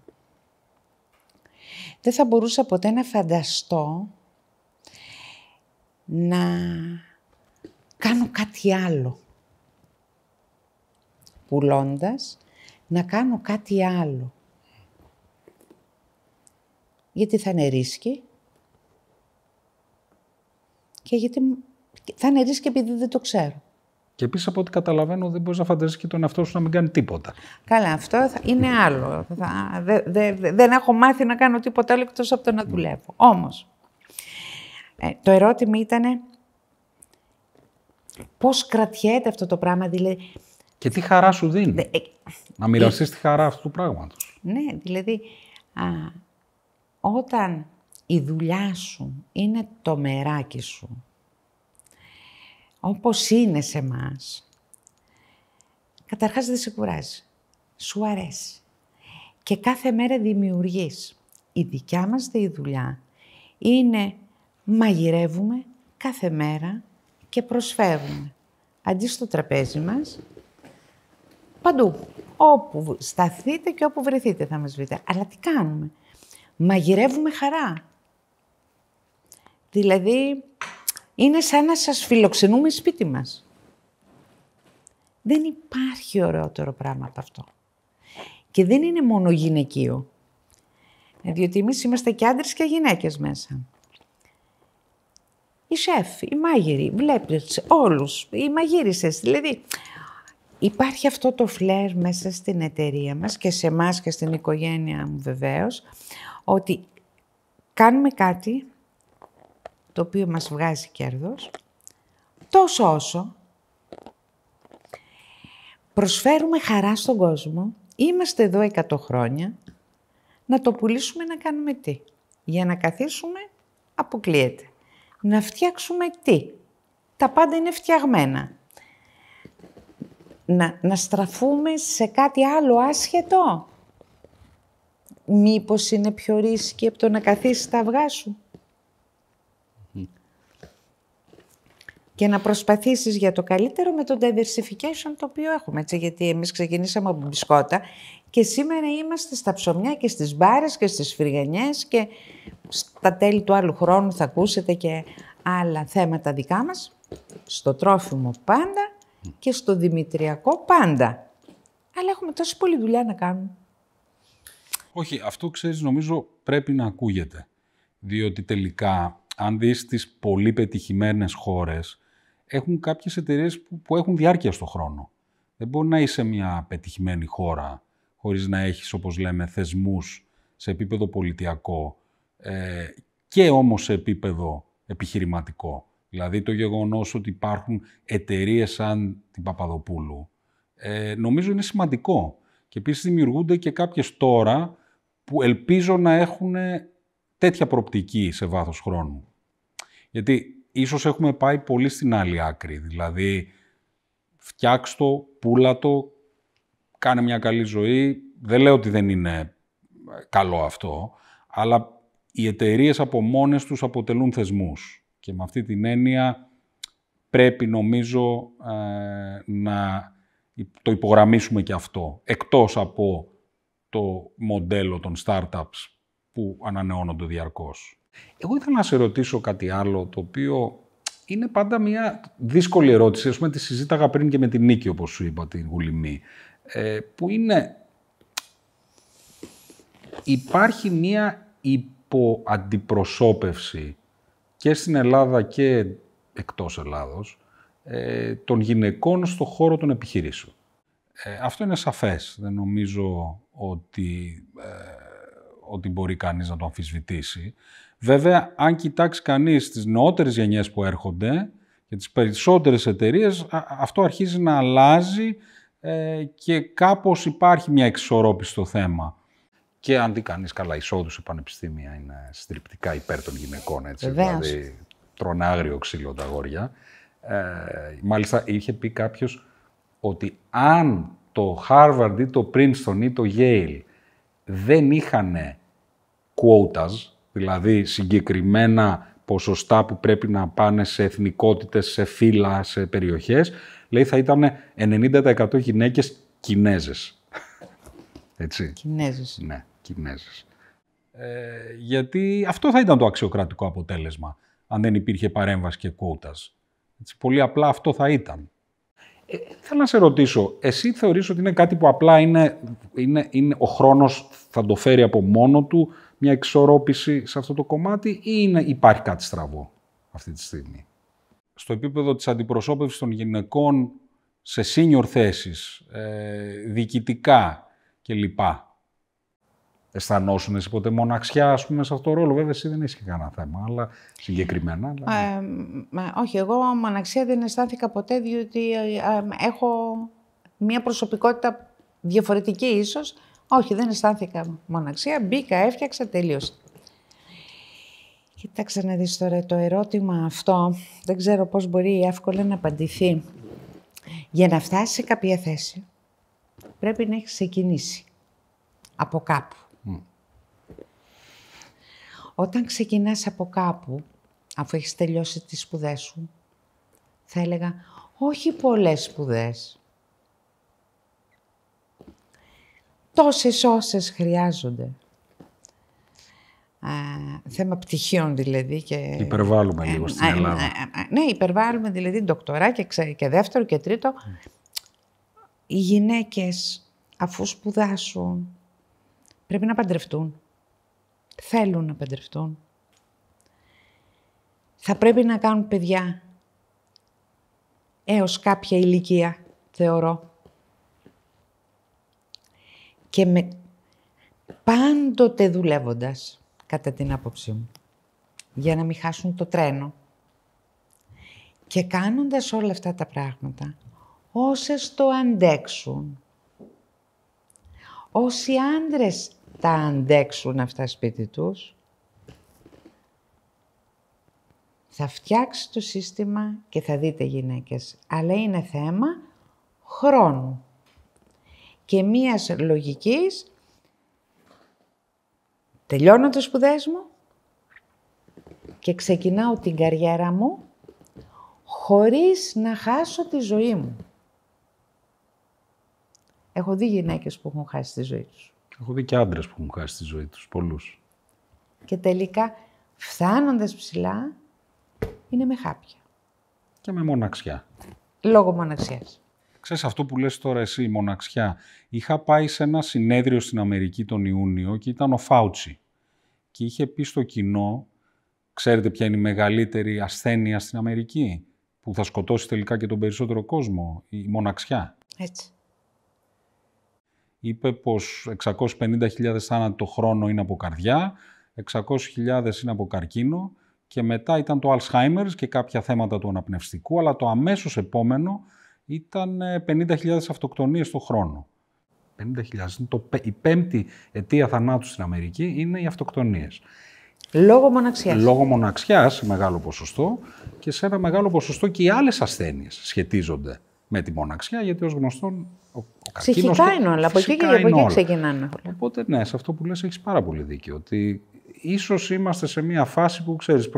Δεν θα μπορούσα ποτέ να φανταστώ να κάνω κάτι άλλο. Πουλώντας, να κάνω κάτι άλλο. Γιατί θα είναι ρίσκι, και γιατί θα είναι ρίσκη επειδή δεν το ξέρω. Και επίσης, από ό,τι καταλαβαίνω, δεν μπορείς να φανταστείς και τον εαυτό σου να μην κάνει τίποτα. Καλά, αυτό θα... είναι άλλο. δεν έχω μάθει να κάνω τίποτα άλλο εκτός από το να ναι. δουλεύω. Όμως, ε, το ερώτημα ήταν πώς κρατιέται αυτό το πράγμα, δηλαδή. Και τι χαρά σου δίνει. Ε, να μοιραστείς τη χαρά αυτού του πράγματος. Ναι, δηλαδή, α, όταν η δουλειά σου είναι το μεράκι σου. Όπως είναι σε μας, καταρχάς δεν σε κουράζει. Σου αρέσει. Και κάθε μέρα δημιουργείς. Η δικιά μας δε η δουλειά είναι μαγειρεύουμε κάθε μέρα και προσφέρουμε. Αντί στο τραπέζι μας, παντού. Όπου σταθείτε και όπου βρεθείτε θα μας βρείτε. Αλλά τι κάνουμε. Μαγειρεύουμε χαρά. Δηλαδή, είναι σαν να σας φιλοξενούμε σπίτι μας. Δεν υπάρχει ωραιότερο πράγμα από αυτό. Και δεν είναι μόνο γυναικείο. Ε, διότι εμείς είμαστε και άντρες και γυναίκες μέσα. Οι σεφ, οι μάγειροι, βλέπετε όλους, οι μαγείρισες. Δηλαδή, υπάρχει αυτό το φλερ μέσα στην εταιρεία μας και σε εμάς και στην οικογένεια μου βεβαίως, ότι κάνουμε κάτι το οποίο μας βγάζει κέρδος, τόσο όσο προσφέρουμε χαρά στον κόσμο, είμαστε εδώ 100 χρόνια, να το πουλήσουμε να κάνουμε τι. Για να καθίσουμε, αποκλείεται. Να φτιάξουμε τι. Τα πάντα είναι φτιαγμένα. Να, στραφούμε σε κάτι άλλο άσχετο. Μήπως είναι πιο ρίσκη από το να καθίσεις τα αυγά σου. και να προσπαθήσεις για το καλύτερο με το diversification το οποίο έχουμε. Έτσι, γιατί εμείς ξεκινήσαμε από μπισκότα και σήμερα είμαστε στα ψωμιά και στις μπάρες και στις φρυγανιές και στα τέλη του άλλου χρόνου θα ακούσετε και άλλα θέματα δικά μας. Στο τρόφιμο πάντα και στο δημητριακό πάντα. Αλλά έχουμε τόση πολλή δουλειά να κάνουμε. Όχι, αυτό ξέρεις νομίζω πρέπει να ακούγεται. Διότι τελικά αν δεις τις πολύ πετυχημένες χώρες έχουν κάποιες εταιρείες που, έχουν διάρκεια στον χρόνο. Δεν μπορεί να είσαι μια πετυχημένη χώρα χωρίς να έχεις, όπως λέμε, θεσμούς σε επίπεδο πολιτιακό ε, και όμως σε επίπεδο επιχειρηματικό. Δηλαδή το γεγονός ότι υπάρχουν εταιρείες σαν την Παπαδοπούλου, ε, νομίζω είναι σημαντικό. Και επίσης δημιουργούνται και κάποιες τώρα που ελπίζω να έχουν τέτοια προπτική σε βάθος χρόνου. Γιατί ίσως έχουμε πάει πολύ στην άλλη άκρη. Δηλαδή, φτιάξ' το, πούλα το, κάνε μια καλή ζωή. Δεν λέω ότι δεν είναι καλό αυτό, αλλά οι εταιρείες από μόνες τους αποτελούν θεσμούς. Και με αυτή την έννοια πρέπει νομίζω ε, να το υπογραμμίσουμε και αυτό. Εκτός από το μοντέλο των startups που ανανεώνονται διαρκώς. Εγώ ήθελα να σε ρωτήσω κάτι άλλο, το οποίο είναι πάντα μια δύσκολη ερώτηση. Ας πούμε, τη συζήταγα πριν και με την Νίκη, όπως σου είπα, την Γουλημή, ε, που είναι... Υπάρχει μια υποαντιπροσώπευση και στην Ελλάδα και εκτός Ελλάδος ε, των γυναικών στον χώρο των επιχειρήσεων. Ε, αυτό είναι σαφές. Δεν νομίζω ότι, ε, ότι μπορεί κανείς να το αμφισβητήσει. Βέβαια, αν κοιτάξει κανείς τις νεότερες γενιές που έρχονται και τις περισσότερες εταιρείες, αυτό αρχίζει να αλλάζει ε, και κάπως υπάρχει μια εξισορρόπηση στο θέμα. Και αν δει κανείς καλά εισόδου σε πανεπιστήμια είναι στριπτικά υπέρ των γυναικών, έτσι, δηλαδή τρονάγριο ξύλο τα αγόρια. Ε, μάλιστα είχε πει κάποιος ότι αν το Harvard ή το Princeton ή το Yale δεν είχαν quotas, δηλαδή συγκεκριμένα ποσοστά που πρέπει να πάνε σε εθνικότητες, σε φύλλα, σε περιοχές, λέει θα ήταν 90% γυναίκες Κινέζες. Έτσι. Κινέζες. Ναι, Κινέζες. Ε, γιατί αυτό θα ήταν το αξιοκρατικό αποτέλεσμα, αν δεν υπήρχε παρέμβαση και κότας. Έτσι, πολύ απλά αυτό θα ήταν. Ε, θέλω να σε ρωτήσω, εσύ θεωρείς ότι είναι κάτι που απλά είναι, είναι, είναι ο χρόνος θα το φέρει από μόνο του, μια εξορρόπηση σε αυτό το κομμάτι ή είναι, υπάρχει κάτι στραβό αυτή τη στιγμή. Στο επίπεδο της αντιπροσώπευσης των γυναικών σε senior θέσεις, ε, διοικητικά κλπ. Αισθανόσουν εσύ ποτέ μοναξιά, ας πούμε, σε αυτό το ρόλο. Βέβαια, εσύ δεν είσαι κανένα θέμα, αλλά συγκεκριμένα. Ε, όχι, εγώ μοναξιά δεν αισθάνθηκα ποτέ, διότι ε, ε, έχω μια προσωπικότητα διαφορετική ίσως, όχι, δεν αισθάνθηκα μοναξία. Μπήκα, έφτιαξα, τελείωσε. Κοίταξε να δεις τώρα το ερώτημα αυτό. Δεν ξέρω πώς μπορεί εύκολα να απαντηθεί. Για να φτάσει σε κάποια θέση, πρέπει να έχεις ξεκινήσει. Από κάπου. Όταν ξεκινάς από κάπου, αφού έχεις τελειώσει τις σπουδές σου, θα έλεγα, όχι πολλές σπουδές. τόσες όσες χρειάζονται. Α, θέμα πτυχίων δηλαδή. Και... Υπερβάλλουμε λίγο στην Ελλάδα. ναι, υπερβάλλουμε δηλαδή ντοκτορά και, και δεύτερο και τρίτο. Οι γυναίκες αφού σπουδάσουν πρέπει να παντρευτούν. Θέλουν να παντρευτούν. Θα πρέπει να κάνουν παιδιά έως κάποια ηλικία, θεωρώ και με... πάντοτε δουλεύοντας, κατά την άποψή μου, για να μην χάσουν το τρένο. Και κάνοντας όλα αυτά τα πράγματα, όσες το αντέξουν, όσοι άντρες τα αντέξουν αυτά σπίτι τους, θα φτιάξει το σύστημα και θα δείτε γυναίκες. Αλλά είναι θέμα χρόνου και μίας λογικής τελειώνω το σπουδές μου και ξεκινάω την καριέρα μου χωρίς να χάσω τη ζωή μου. Έχω δει γυναίκες που έχουν χάσει τη ζωή τους. Έχω δει και άντρες που έχουν χάσει τη ζωή τους, πολλούς. Και τελικά, φτάνοντας ψηλά, είναι με χάπια. Και με μοναξιά. Λόγω μοναξιάς. Ξέρεις αυτό που λες τώρα εσύ, η μοναξιά. Είχα πάει σε ένα συνέδριο στην Αμερική τον Ιούνιο και ήταν ο Φάουτσι. Και είχε πει στο κοινό, ξέρετε ποια είναι η μεγαλύτερη ασθένεια στην Αμερική, που θα σκοτώσει τελικά και τον περισσότερο κόσμο, η μοναξιά. Έτσι. Είπε πως 650.000 θάνατοι το χρόνο είναι από καρδιά, 600.000 είναι από καρκίνο και μετά ήταν το Alzheimer's και κάποια θέματα του αναπνευστικού, αλλά το αμέσως επόμενο ήταν 50.000 ε, αυτοκτονίες το χρόνο. 50.000. Το, η πέμπτη αιτία θανάτου στην Αμερική είναι οι αυτοκτονίες. Λόγω μοναξιάς. Λόγω μοναξιάς, μεγάλο ποσοστό, και σε ένα μεγάλο ποσοστό και οι άλλες ασθένειες σχετίζονται με τη μοναξιά, γιατί ως γνωστόν ο, Ψυχικά είναι όλα, από εκεί και από εκεί ξεκινάνε Οπότε ναι, σε αυτό που λες έχεις πάρα πολύ δίκιο, ότι ίσως είμαστε σε μια φάση που ξέρεις,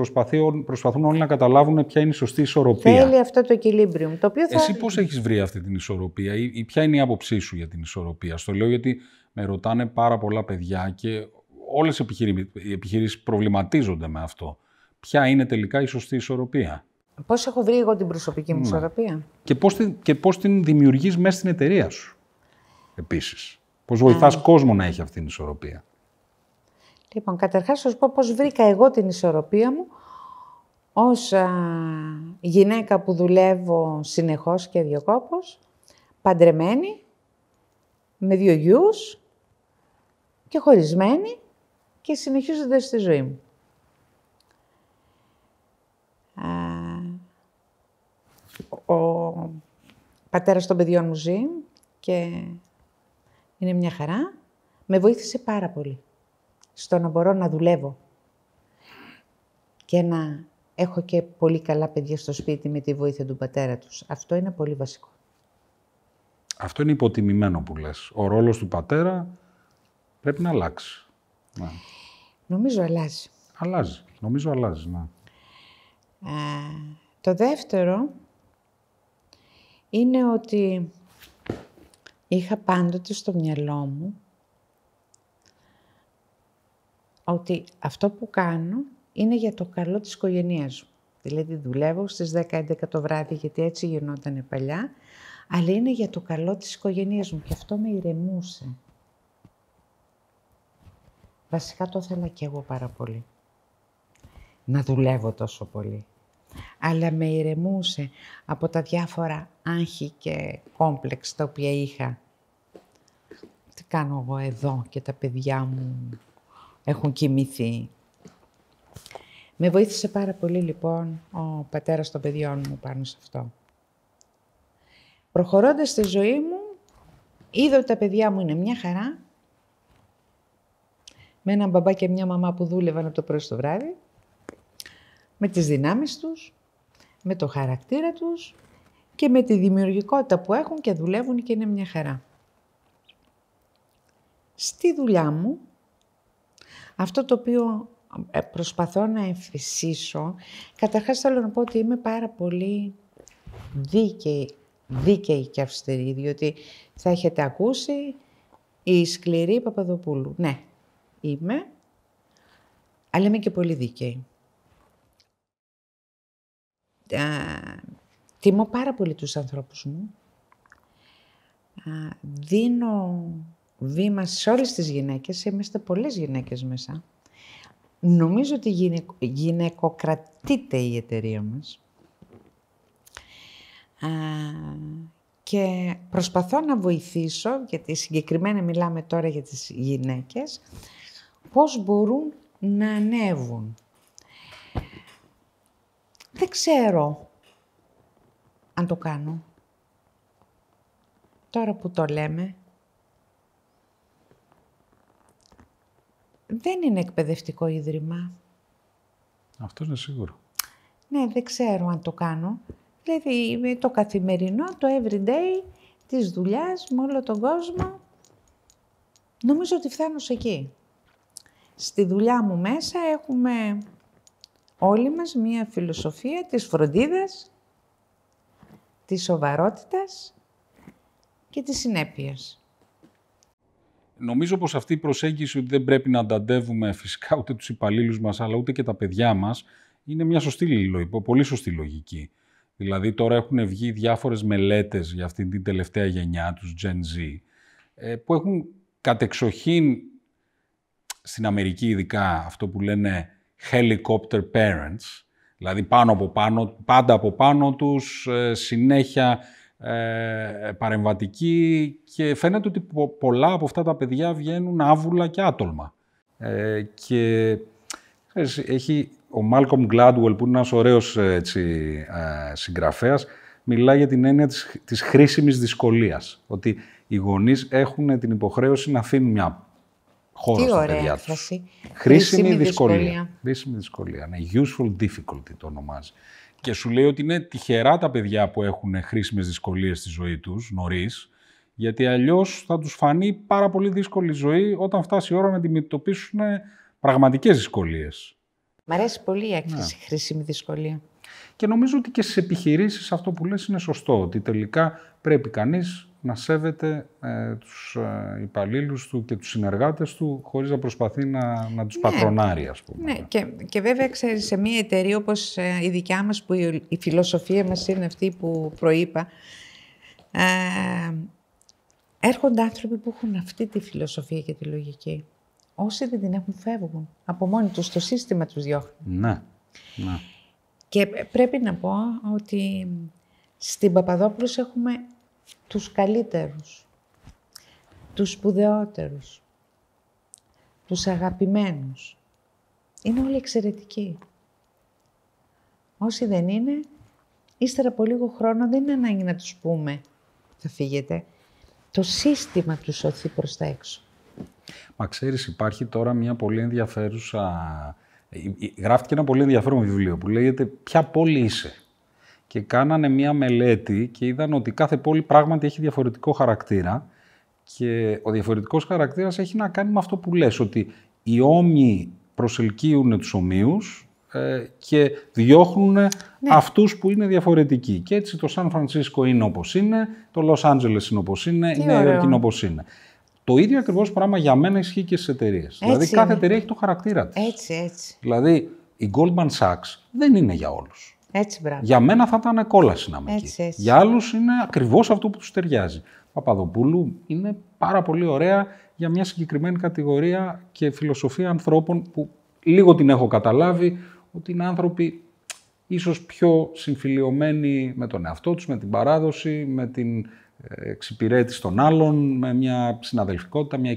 προσπαθούν όλοι να καταλάβουν ποια είναι η σωστή ισορροπία. Θέλει αυτό το equilibrium. Το οποίο θα... Εσύ πώς έχεις βρει αυτή την ισορροπία ή, ή ποια είναι η άποψή σου για την ισορροπία. Στο λέω γιατί με ρωτάνε πάρα πολλά παιδιά και όλες οι επιχειρήσεις προβληματίζονται με αυτό. Ποια είναι τελικά η σωστή ισορροπία. Πώς έχω βρει εγώ την προσωπική μου ναι. ισορροπία. Και πώς, την, την δημιουργείς μέσα στην εταιρεία σου επίσης. Πώς βοηθάς κόσμο να έχει αυτή την ισορροπία. Λοιπόν, καταρχάς θα σου πω πώς βρήκα εγώ την ισορροπία μου ως γυναίκα που δουλεύω συνεχώς και διοκόπως, παντρεμένη, με δύο γιους και χωρισμένη και συνεχίζοντας τη ζωή μου. ο πατέρας των παιδιών μου ζει και είναι μια χαρά. Με βοήθησε πάρα πολύ στο να μπορώ να δουλεύω και να έχω και πολύ καλά παιδιά στο σπίτι με τη βοήθεια του πατέρα τους. Αυτό είναι πολύ βασικό. Αυτό είναι υποτιμημένο που λες. Ο ρόλος του πατέρα πρέπει να αλλάξει. Ναι. Νομίζω αλλάζει. Αλλάζει. Νομίζω αλλάζει, ναι. το δεύτερο είναι ότι είχα πάντοτε στο μυαλό μου ότι αυτό που κάνω είναι για το καλό της οικογένειάς μου. Δηλαδή δουλεύω στις 10-11 το βράδυ γιατί έτσι γινόταν παλιά, αλλά είναι για το καλό της οικογένειάς μου και αυτό με ηρεμούσε. Βασικά το ήθελα και εγώ πάρα πολύ. Να δουλεύω τόσο πολύ. Αλλά με ηρεμούσε από τα διάφορα άγχη και κόμπλεξ τα οποία είχα. Τι κάνω εγώ εδώ και τα παιδιά μου έχουν κοιμηθεί. Με βοήθησε πάρα πολύ λοιπόν ο πατέρας των παιδιών μου πάνω σε αυτό. Προχωρώντας στη ζωή μου, είδα ότι τα παιδιά μου είναι μια χαρά, με έναν μπαμπά και μια μαμά που δούλευαν από το πρωί στο βράδυ, με τις δυνάμεις τους, με το χαρακτήρα τους και με τη δημιουργικότητα που έχουν και δουλεύουν και είναι μια χαρά. Στη δουλειά μου αυτό το οποίο ε, προσπαθώ να εμφυσίσω, καταρχάς θέλω να πω ότι είμαι πάρα πολύ δίκαιη, δίκαιη και αυστηρή, διότι θα έχετε ακούσει η σκληρή Παπαδοπούλου. Ναι, είμαι, αλλά είμαι και πολύ δίκαιη. τιμώ πάρα πολύ τους ανθρώπους μου. Α, δίνω βήμα σε όλες τις γυναίκες, είμαστε πολλές γυναίκες μέσα. Νομίζω ότι γυναικο, γυναικοκρατείται η εταιρεία μας. και προσπαθώ να βοηθήσω, γιατί συγκεκριμένα μιλάμε τώρα για τις γυναίκες, πώς μπορούν να ανέβουν. Δεν ξέρω αν το κάνω. Τώρα που το λέμε, δεν είναι εκπαιδευτικό ίδρυμα. Αυτό είναι σίγουρο. Ναι, δεν ξέρω αν το κάνω. Δηλαδή, το καθημερινό, το everyday της δουλειάς με όλο τον κόσμο, νομίζω ότι φτάνω σε εκεί. Στη δουλειά μου μέσα έχουμε όλοι μας μία φιλοσοφία της φροντίδας, της σοβαρότητας και της συνέπειας. Νομίζω πως αυτή η προσέγγιση ότι δεν πρέπει να ανταντεύουμε φυσικά ούτε τους υπαλλήλους μας αλλά ούτε και τα παιδιά μας είναι μια σωστή, πολύ σωστή λογική. Δηλαδή τώρα έχουν βγει διάφορες μελέτες για αυτήν την τελευταία γενιά, τους Gen Z, ε, που έχουν κατεξοχήν στην Αμερική ειδικά αυτό που λένε helicopter parents, δηλαδή πάνω πάντα από πάνω τους, ε, συνέχεια ε, ε, παρεμβατική και φαίνεται ότι πολλά από αυτά τα παιδιά βγαίνουν άβουλα και άτολμα. Ε, και έχει ο Μάλκομ Γκλάντουελ που είναι ένας ωραίος ε, έτσι, ε, συγγραφέας μιλάει για την έννοια της, της χρήσιμης δυσκολίας. Ότι οι γονείς έχουν την υποχρέωση να αφήνουν μια χώρο Τι στα παιδιά τους. Χρήσιμη, δυσκολία. δυσκολία. Χρήσιμη δυσκολία. Ναι, useful difficulty το ονομάζει και σου λέει ότι είναι τυχερά τα παιδιά που έχουν χρήσιμες δυσκολίες στη ζωή τους νωρίς, γιατί αλλιώς θα τους φανεί πάρα πολύ δύσκολη ζωή όταν φτάσει η ώρα να αντιμετωπίσουν πραγματικές δυσκολίες. Μ' αρέσει πολύ η έκθεση ναι. χρήσιμη δυσκολία. Και νομίζω ότι και στις επιχειρήσεις αυτό που λες είναι σωστό, ότι τελικά πρέπει κανείς να σέβεται ε, τους ε, υπαλλήλους του και τους συνεργάτες του χωρίς να προσπαθεί να, να τους ναι. πατρονάρει ας πούμε. Ναι και, και βέβαια ξέρεις σε μια εταιρεία όπως ε, η δικιά μας που η, φιλοσοφία μας είναι αυτή που προείπα έρχονται άνθρωποι που έχουν αυτή τη φιλοσοφία και τη λογική. Όσοι δεν την έχουν φεύγουν. Από μόνοι τους το σύστημα τους διώχνει. Ναι, ναι. Και πρέπει να πω ότι στην Παπαδόπουλος έχουμε τους καλύτερους, τους σπουδαιότερους, τους αγαπημένους. Είναι όλοι εξαιρετικοί. Όσοι δεν είναι, ύστερα από λίγο χρόνο δεν είναι ανάγκη να τους πούμε θα φύγετε. Το σύστημα τους σωθεί προς τα έξω. Μα ξέρεις, υπάρχει τώρα μια πολύ ενδιαφέρουσα... Ε, ε, γράφτηκε ένα πολύ ενδιαφέρον βιβλίο που λέγεται «Ποια πόλη είσαι» και κάνανε μία μελέτη και είδαν ότι κάθε πόλη πράγματι έχει διαφορετικό χαρακτήρα και ο διαφορετικός χαρακτήρας έχει να κάνει με αυτό που λες, ότι οι όμοιοι προσελκύουν τους ομοίους ε, και διώχνουν ναι. αυτούς που είναι διαφορετικοί. Και έτσι το Σαν Φρανσίσκο είναι όπως είναι, το Λος Άντζελες είναι όπως είναι, η Νέα Υόρκη είναι όπως είναι. Το ίδιο ακριβώς πράγμα για μένα ισχύει και στις εταιρείες. Δηλαδή κάθε εταιρεία έχει το χαρακτήρα της. Έτσι, έτσι. Δηλαδή η Goldman Sachs δεν είναι για όλους. Για μένα θα ήταν κόλαση να είμαι Για άλλους είναι ακριβώς αυτό που τους ταιριάζει. Παπαδοπούλου είναι πάρα πολύ ωραία για μια συγκεκριμένη κατηγορία και φιλοσοφία ανθρώπων που λίγο την έχω καταλάβει ότι είναι άνθρωποι ίσως πιο συμφιλειωμένοι με τον εαυτό τους, με την παράδοση, με την ε, εξυπηρέτηση των άλλων, με μια συναδελφικότητα, μια,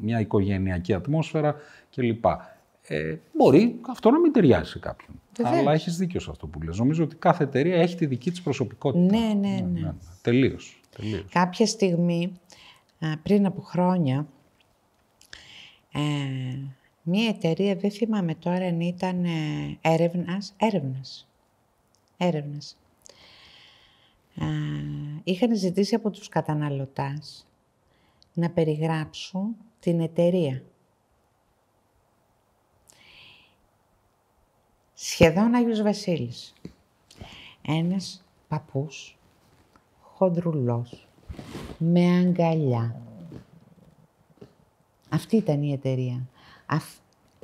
μια οικογενειακή ατμόσφαιρα κλπ ε, μπορεί αυτό να μην ταιριάζει κάποιον. Αλλά έχεις δίκιο σε αυτό που λες. Νομίζω ότι κάθε εταιρεία έχει τη δική της προσωπικότητα. Ναι, ναι, ναι. ναι, ναι, ναι. Τελείως, Κάποια στιγμή, πριν από χρόνια, ε, μία εταιρεία, δεν θυμάμαι τώρα αν ήταν έρευνα, έρευνας, έρευνας, έρευνας. Ε, είχαν ζητήσει από τους καταναλωτάς να περιγράψουν την εταιρεία. σχεδόν Άγιος Βασίλης. Ένας παππούς, χοντρουλός, με αγκαλιά. Αυτή ήταν η εταιρεία.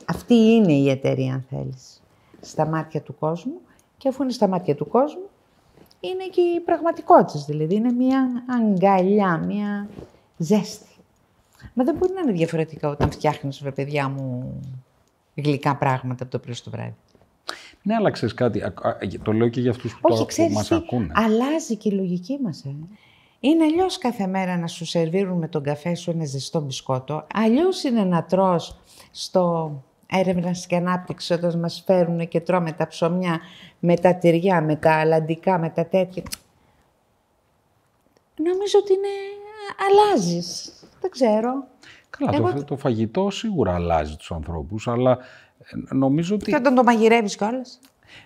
αυτή είναι η εταιρεία, αν θέλεις. Στα μάτια του κόσμου και αφού είναι στα μάτια του κόσμου, είναι και η πραγματικότητα δηλαδή. Είναι μια αγκαλιά, μια ζέστη. Μα δεν μπορεί να είναι διαφορετικά όταν φτιάχνεις, παιδιά μου, γλυκά πράγματα από το πρωί στο βράδυ. Ναι, άλλαξε κάτι. Το λέω και για αυτούς που, Όχι, που μα ακούνε. Αλλάζει και η λογική μας. Ε. Είναι αλλιώς κάθε μέρα να σου σερβίρουν με τον καφέ σου ένα ζεστό μπισκότο. Αλλιώς είναι να τρώ στο έρευνας και ανάπτυξης όταν μας φέρουν και τρώμε τα ψωμιά με τα τυριά, με τα αλαντικά, με τα τέτοια. Νομίζω ότι είναι. αλλάζεις. Δεν ξέρω. Καλά, Εγώ... το, φαγητό σίγουρα αλλάζει τους ανθρώπους, αλλά νομίζω ότι... Και όταν το μαγειρεύεις κιόλας.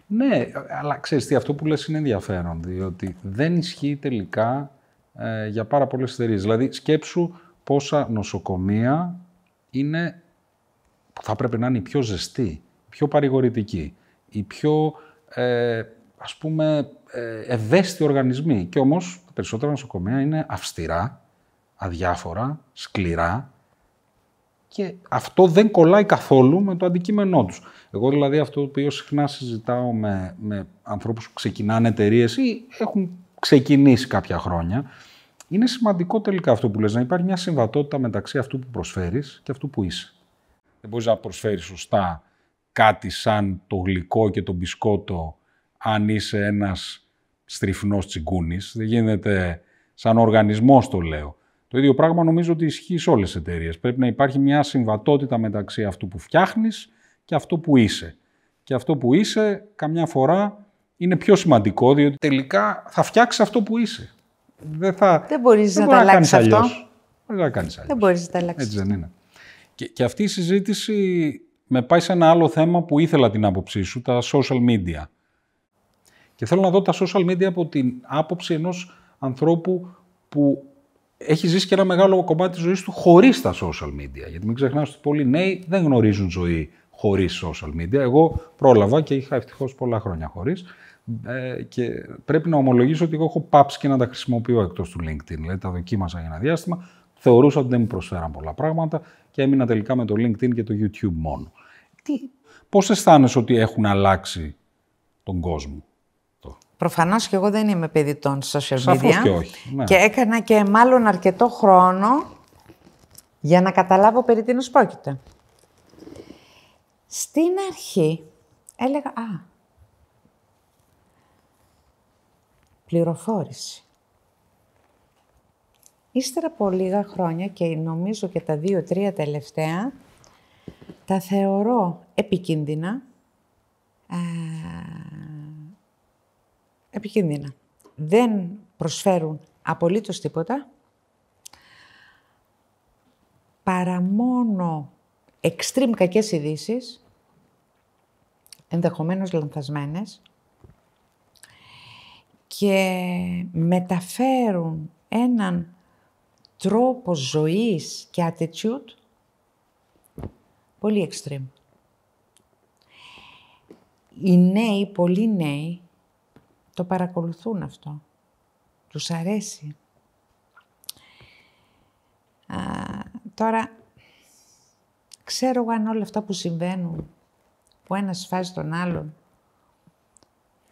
Ναι, αλλά ξέρεις τι, αυτό που λες είναι ενδιαφέρον, διότι δεν ισχύει τελικά ε, για πάρα πολλές εταιρείες. Δηλαδή, σκέψου πόσα νοσοκομεία είναι, που θα πρέπει να είναι η πιο ζεστή, η πιο παρηγορητική, η πιο, ε, ας πούμε, ε, ευαίσθητοι οργανισμοί. Και όμως, τα περισσότερα νοσοκομεία είναι αυστηρά, αδιάφορα, σκληρά, και αυτό δεν κολλάει καθόλου με το αντικείμενό τους. Εγώ δηλαδή αυτό το οποίο συχνά συζητάω με, με ανθρώπους που ξεκινάνε εταιρείες ή έχουν ξεκινήσει κάποια χρόνια, είναι σημαντικό τελικά αυτό που λες, να υπάρχει μια συμβατότητα μεταξύ αυτού που προσφέρεις και αυτού που είσαι. Δεν μπορείς να προσφέρεις σωστά κάτι σαν το γλυκό και το μπισκότο αν είσαι ένας στριφνός τσιγκούνης. Δεν γίνεται σαν οργανισμός το λέω. Το ίδιο πράγμα νομίζω ότι ισχύει σε όλες τις εταιρείες. Πρέπει να υπάρχει μια συμβατότητα μεταξύ αυτού που φτιάχνεις και αυτού που είσαι. Και αυτό που είσαι, καμιά φορά είναι πιο σημαντικό, διότι τελικά θα φτιάξεις αυτό που είσαι. Δεν, θα, μπορεί να, να, τα αλλάξεις αυτό. Δεν μπορεί να κάνεις αλλιώ. Δεν μπορείς να τα αλλάξει. Έτσι δεν είναι. Και, και αυτή η συζήτηση με πάει σε ένα άλλο θέμα που ήθελα την άποψή σου, τα social media. Και θέλω να δω τα social media από την άποψη ενός ανθρώπου που έχει ζήσει και ένα μεγάλο κομμάτι της ζωής του χωρίς τα social media. Γιατί μην ξεχνάς ότι πολλοί νέοι δεν γνωρίζουν ζωή χωρίς social media. Εγώ πρόλαβα και είχα ευτυχώς πολλά χρόνια χωρίς. Ε, και πρέπει να ομολογήσω ότι εγώ έχω πάψει και να τα χρησιμοποιώ εκτός του LinkedIn. Δηλαδή τα δοκίμασα για ένα διάστημα, θεωρούσα ότι δεν μου προσφέραν πολλά πράγματα και έμεινα τελικά με το LinkedIn και το YouTube μόνο. Τι... Πώς αισθάνεσαι ότι έχουν αλλάξει τον κόσμο. Προφανώς και εγώ δεν είμαι παιδί των social media. Ναι. Και, έκανα και μάλλον αρκετό χρόνο για να καταλάβω περί τίνος πρόκειται. Στην αρχή έλεγα, α, πληροφόρηση. Ύστερα από λίγα χρόνια και νομίζω και τα δύο-τρία τελευταία, τα θεωρώ επικίνδυνα, ε, επικίνδυνα. Δεν προσφέρουν απολύτως τίποτα, παρά μόνο extreme κακές ειδήσεις, ενδεχομένως λανθασμένες, και μεταφέρουν έναν τρόπο ζωής και attitude πολύ extreme. Οι νέοι, πολλοί νέοι, το παρακολουθούν αυτό. Τους αρέσει. Α, τώρα, ξέρω αν όλα αυτά που συμβαίνουν, που ένας φάζει τον άλλον,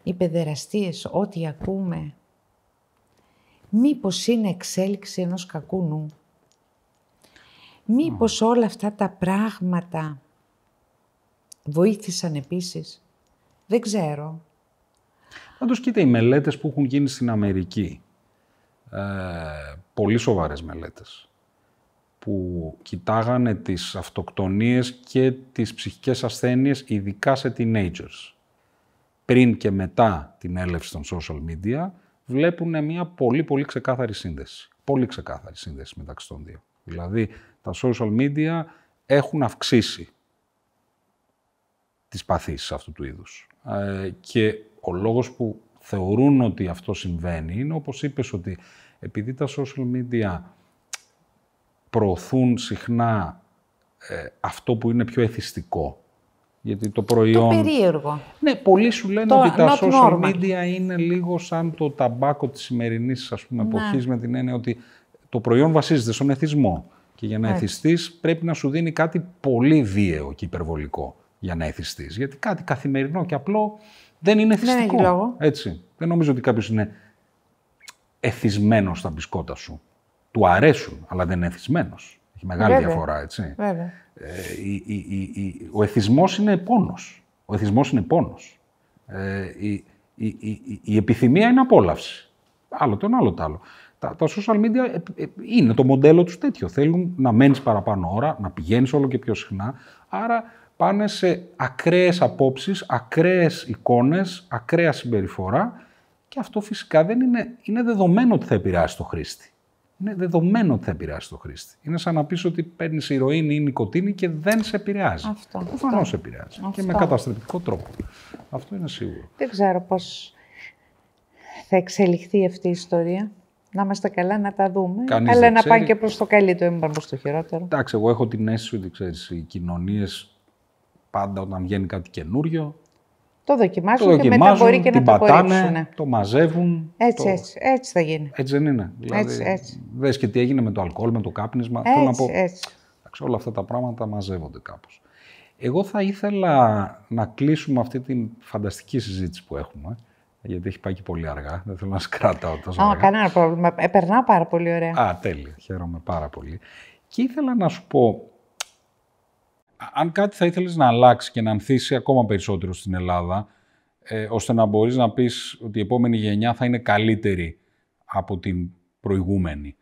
οι παιδεραστίες, ό,τι ακούμε, μήπως είναι εξέλιξη ενός κακού νου. Μήπως όλα αυτά τα πράγματα βοήθησαν επίσης. Δεν ξέρω. Πάντως, κοίτα, οι μελέτες που έχουν γίνει στην Αμερική, ε, πολύ σοβαρές μελέτες, που κοιτάγανε τις αυτοκτονίες και τις ψυχικές ασθένειες, ειδικά σε teenagers. Πριν και μετά την έλευση των social media, βλέπουν μια πολύ πολύ ξεκάθαρη σύνδεση. Πολύ ξεκάθαρη σύνδεση μεταξύ των δύο. Δηλαδή, τα social media έχουν αυξήσει τις παθήσεις αυτού του είδους. Ε, και ο λόγος που θεωρούν ότι αυτό συμβαίνει είναι όπως είπες ότι επειδή τα social media προωθούν συχνά ε, αυτό που είναι πιο εθιστικό. Γιατί το προϊόν... Το περίεργο. Ναι, πολλοί σου λένε ότι τα social media είναι λίγο σαν το ταμπάκο της σημερινής ας πούμε, ναι. με την έννοια ότι το προϊόν βασίζεται στον εθισμό. Και για να Έτσι. Ναι. πρέπει να σου δίνει κάτι πολύ βίαιο και υπερβολικό για να εθιστείς. Γιατί κάτι καθημερινό και απλό δεν είναι θυστικό. Δεν Έτσι. Δεν νομίζω ότι κάποιος είναι εθισμένος στα μπισκότα σου. Του αρέσουν, αλλά δεν είναι εθισμένος. Έχει μεγάλη διαφορά, έτσι. Βέβαια. Ε, ο εθισμός είναι πόνος. Ο εθισμός είναι πόνος. Ε, η, επιθυμία είναι απόλαυση. Άλλο ένα, άλλο το άλλο. Τα, social media ε, ε, είναι το μοντέλο τους τέτοιο. Θέλουν να μένεις παραπάνω ώρα, να πηγαίνεις όλο και πιο συχνά. Άρα πάνε σε ακραίες απόψεις, ακραίες εικόνες, ακραία συμπεριφορά και αυτό φυσικά δεν είναι, είναι δεδομένο ότι θα επηρεάσει το χρήστη. Είναι δεδομένο ότι θα επηρεάσει το χρήστη. Είναι σαν να πεις ότι παίρνεις ηρωίνη ή νοικοτήνη και δεν σε επηρεάζει. Αυτό. Προφανώς σε επηρεάζει. Και με καταστρεπτικό τρόπο. Αυτό είναι σίγουρο. Δεν ξέρω πώς θα εξελιχθεί αυτή η ιστορία. Να είμαστε καλά, να τα δούμε. Κανείς αλλά να ξέρει. πάει και προς το καλύτερο, μην πάμε προ το χειρότερο. Εντάξει, εγώ έχω την αίσθηση ότι ξέρεις, οι κοινωνίες πάντα όταν βγαίνει κάτι καινούριο. Το δοκιμάζουν, το δοκιμάζουν και μετά μπορεί και να πατάνε, το πατάνε, το μαζεύουν. Έτσι, το... έτσι, έτσι θα γίνει. Έτσι δεν είναι. Δηλαδή, Δες και τι έγινε με το αλκοόλ, με το κάπνισμα. Έτσι, Θέλω να πω, έτσι. Εντάξει, όλα αυτά τα πράγματα μαζεύονται κάπως. Εγώ θα ήθελα να κλείσουμε αυτή τη φανταστική συζήτηση που έχουμε, ε, γιατί έχει πάει και πολύ αργά, δεν θέλω να σκράτω τόσο Α, κανένα πρόβλημα. Ε, περνά πάρα πολύ ωραία. Α, τέλεια. Χαίρομαι πάρα πολύ. Και ήθελα να σου πω, αν κάτι θα ήθελες να αλλάξει και να ανθίσει ακόμα περισσότερο στην Ελλάδα, ε, ώστε να μπορείς να πεις ότι η επόμενη γενιά θα είναι καλύτερη από την προηγούμενη.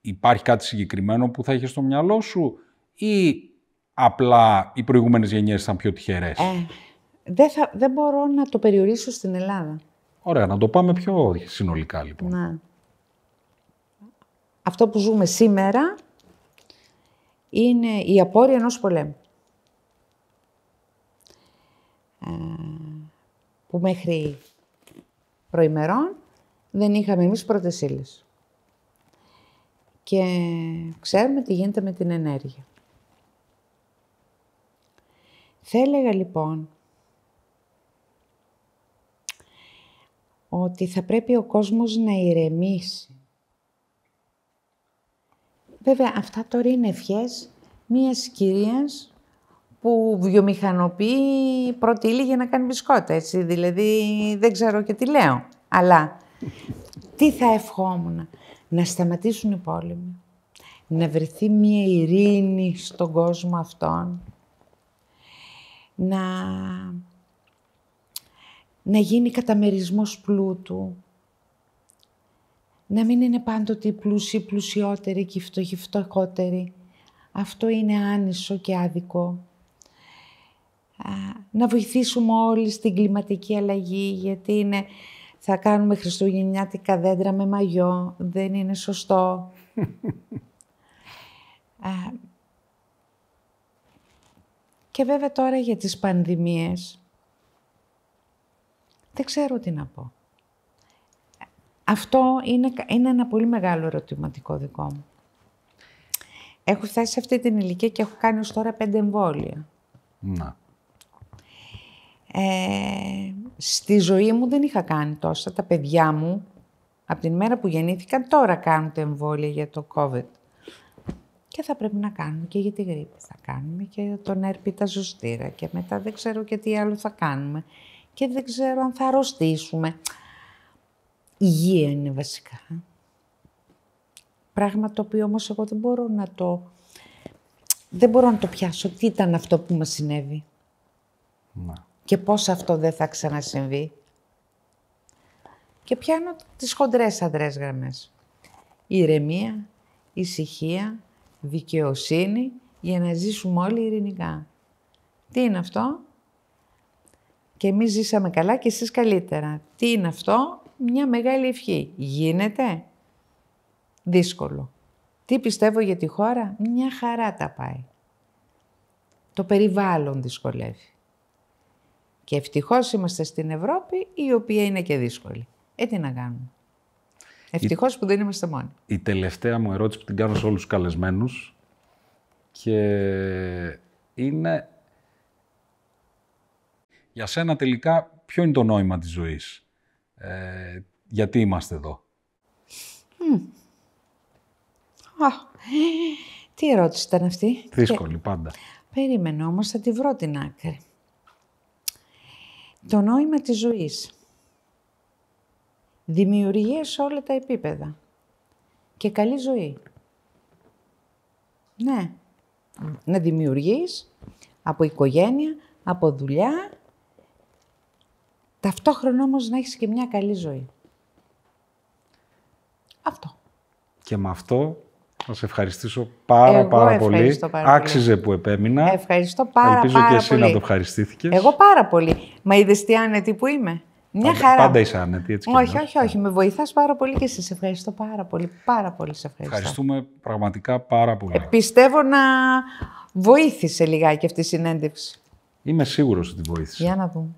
Υπάρχει κάτι συγκεκριμένο που θα έχεις στο μυαλό σου ή απλά οι προηγούμενες γενιές ήταν πιο τυχερές. Ε, δεν, θα, μπορώ να το περιορίσω στην Ελλάδα. Ωραία, να το πάμε πιο συνολικά λοιπόν. Ναι. Αυτό που ζούμε σήμερα είναι η απόρρεια ενός πολέμου. Ε, που μέχρι προημερών δεν είχαμε εμείς πρώτες Και ξέρουμε τι γίνεται με την ενέργεια. Θα έλεγα λοιπόν ότι θα πρέπει ο κόσμος να ηρεμήσει Βέβαια, αυτά τώρα είναι ευχές μιας κυρίας που βιομηχανοποιεί πρώτη για να κάνει μπισκότα, έτσι. Δηλαδή, δεν ξέρω και τι λέω. Αλλά τι θα ευχόμουν. Να σταματήσουν οι πόλεμοι. Να βρεθεί μια ειρήνη στον κόσμο αυτόν. Να, να γίνει καταμερισμός πλούτου να μην είναι πάντοτε οι πλούσιοι πλουσιότεροι και οι φτωχοί φτωχότεροι. Αυτό είναι άνισο και άδικο. Να βοηθήσουμε όλοι στην κλιματική αλλαγή, γιατί είναι, θα κάνουμε χριστουγεννιάτικα δέντρα με μαγιό, δεν είναι σωστό. και βέβαια τώρα για τις πανδημίες, δεν ξέρω τι να πω. Αυτό είναι, είναι ένα πολύ μεγάλο ερωτηματικό δικό μου. Έχω φτάσει σε αυτή την ηλικία και έχω κάνει ως τώρα πέντε εμβόλια. Να. Ε, στη ζωή μου δεν είχα κάνει τόσα. Τα παιδιά μου, από την μέρα που γεννήθηκαν, τώρα κάνουν τα εμβόλια για το COVID. Και θα πρέπει να κάνουμε και για τη γρήπη. Θα κάνουμε και τον τα ζωστήρα. Και μετά δεν ξέρω και τι άλλο θα κάνουμε. Και δεν ξέρω αν θα αρρωστήσουμε υγεία είναι βασικά. Πράγμα το οποίο όμως εγώ δεν μπορώ να το... Δεν μπορώ να το πιάσω. Τι ήταν αυτό που μας συνέβη. Και πώς αυτό δεν θα ξανασυμβεί. Και πιάνω τις χοντρές αδρές γραμμές. Ηρεμία, ησυχία, δικαιοσύνη για να ζήσουμε όλοι ειρηνικά. Τι είναι αυτό? Και εμείς ζήσαμε καλά και εσείς καλύτερα. Τι είναι αυτό? μια μεγάλη ευχή. Γίνεται δύσκολο. Τι πιστεύω για τη χώρα, μια χαρά τα πάει. Το περιβάλλον δυσκολεύει. Και ευτυχώς είμαστε στην Ευρώπη, η οποία είναι και δύσκολη. Ε, τι να κάνουμε. Ευτυχώς που δεν είμαστε μόνοι. Η τελευταία μου ερώτηση που την κάνω σε όλους τους καλεσμένους και είναι για σένα τελικά ποιο είναι το νόημα της ζωής ε, γιατί είμαστε εδώ. Τι ερώτηση ήταν αυτή. Δύσκολη πάντα. Περίμενε όμως, θα τη βρω την άκρη. Το νόημα της ζωής. Δημιουργείς σε όλα τα επίπεδα. Και καλή ζωή. Ναι. Να δημιουργείς από οικογένεια, από δουλειά, Ταυτόχρονα όμως να έχεις και μια καλή ζωή. Αυτό. Και με αυτό θα σε ευχαριστήσω πάρα πάρα πολύ. Πάρα Άξιζε πολύ. που επέμεινα. Ευχαριστώ πάρα Ελπίζω πάρα πολύ. Ελπίζω και εσύ να το ευχαριστήθηκες. Εγώ πάρα πολύ. Μα είδες τι άνετη που είμαι. Μια πάντα, χαρά. Πάντα είσαι άνετη, έτσι. Όχι, όχι, όχι, όχι. Με βοηθάς πάρα πολύ και εσύ. Σε ευχαριστώ πάρα πολύ. Πάρα πολύ σε ευχαριστώ. Ευχαριστούμε πραγματικά πάρα πολύ. Ε, πιστεύω να βοήθησε λιγάκι αυτή η συνέντευξη. Είμαι σίγουρος ότι βοήθησε. Για να δούμε.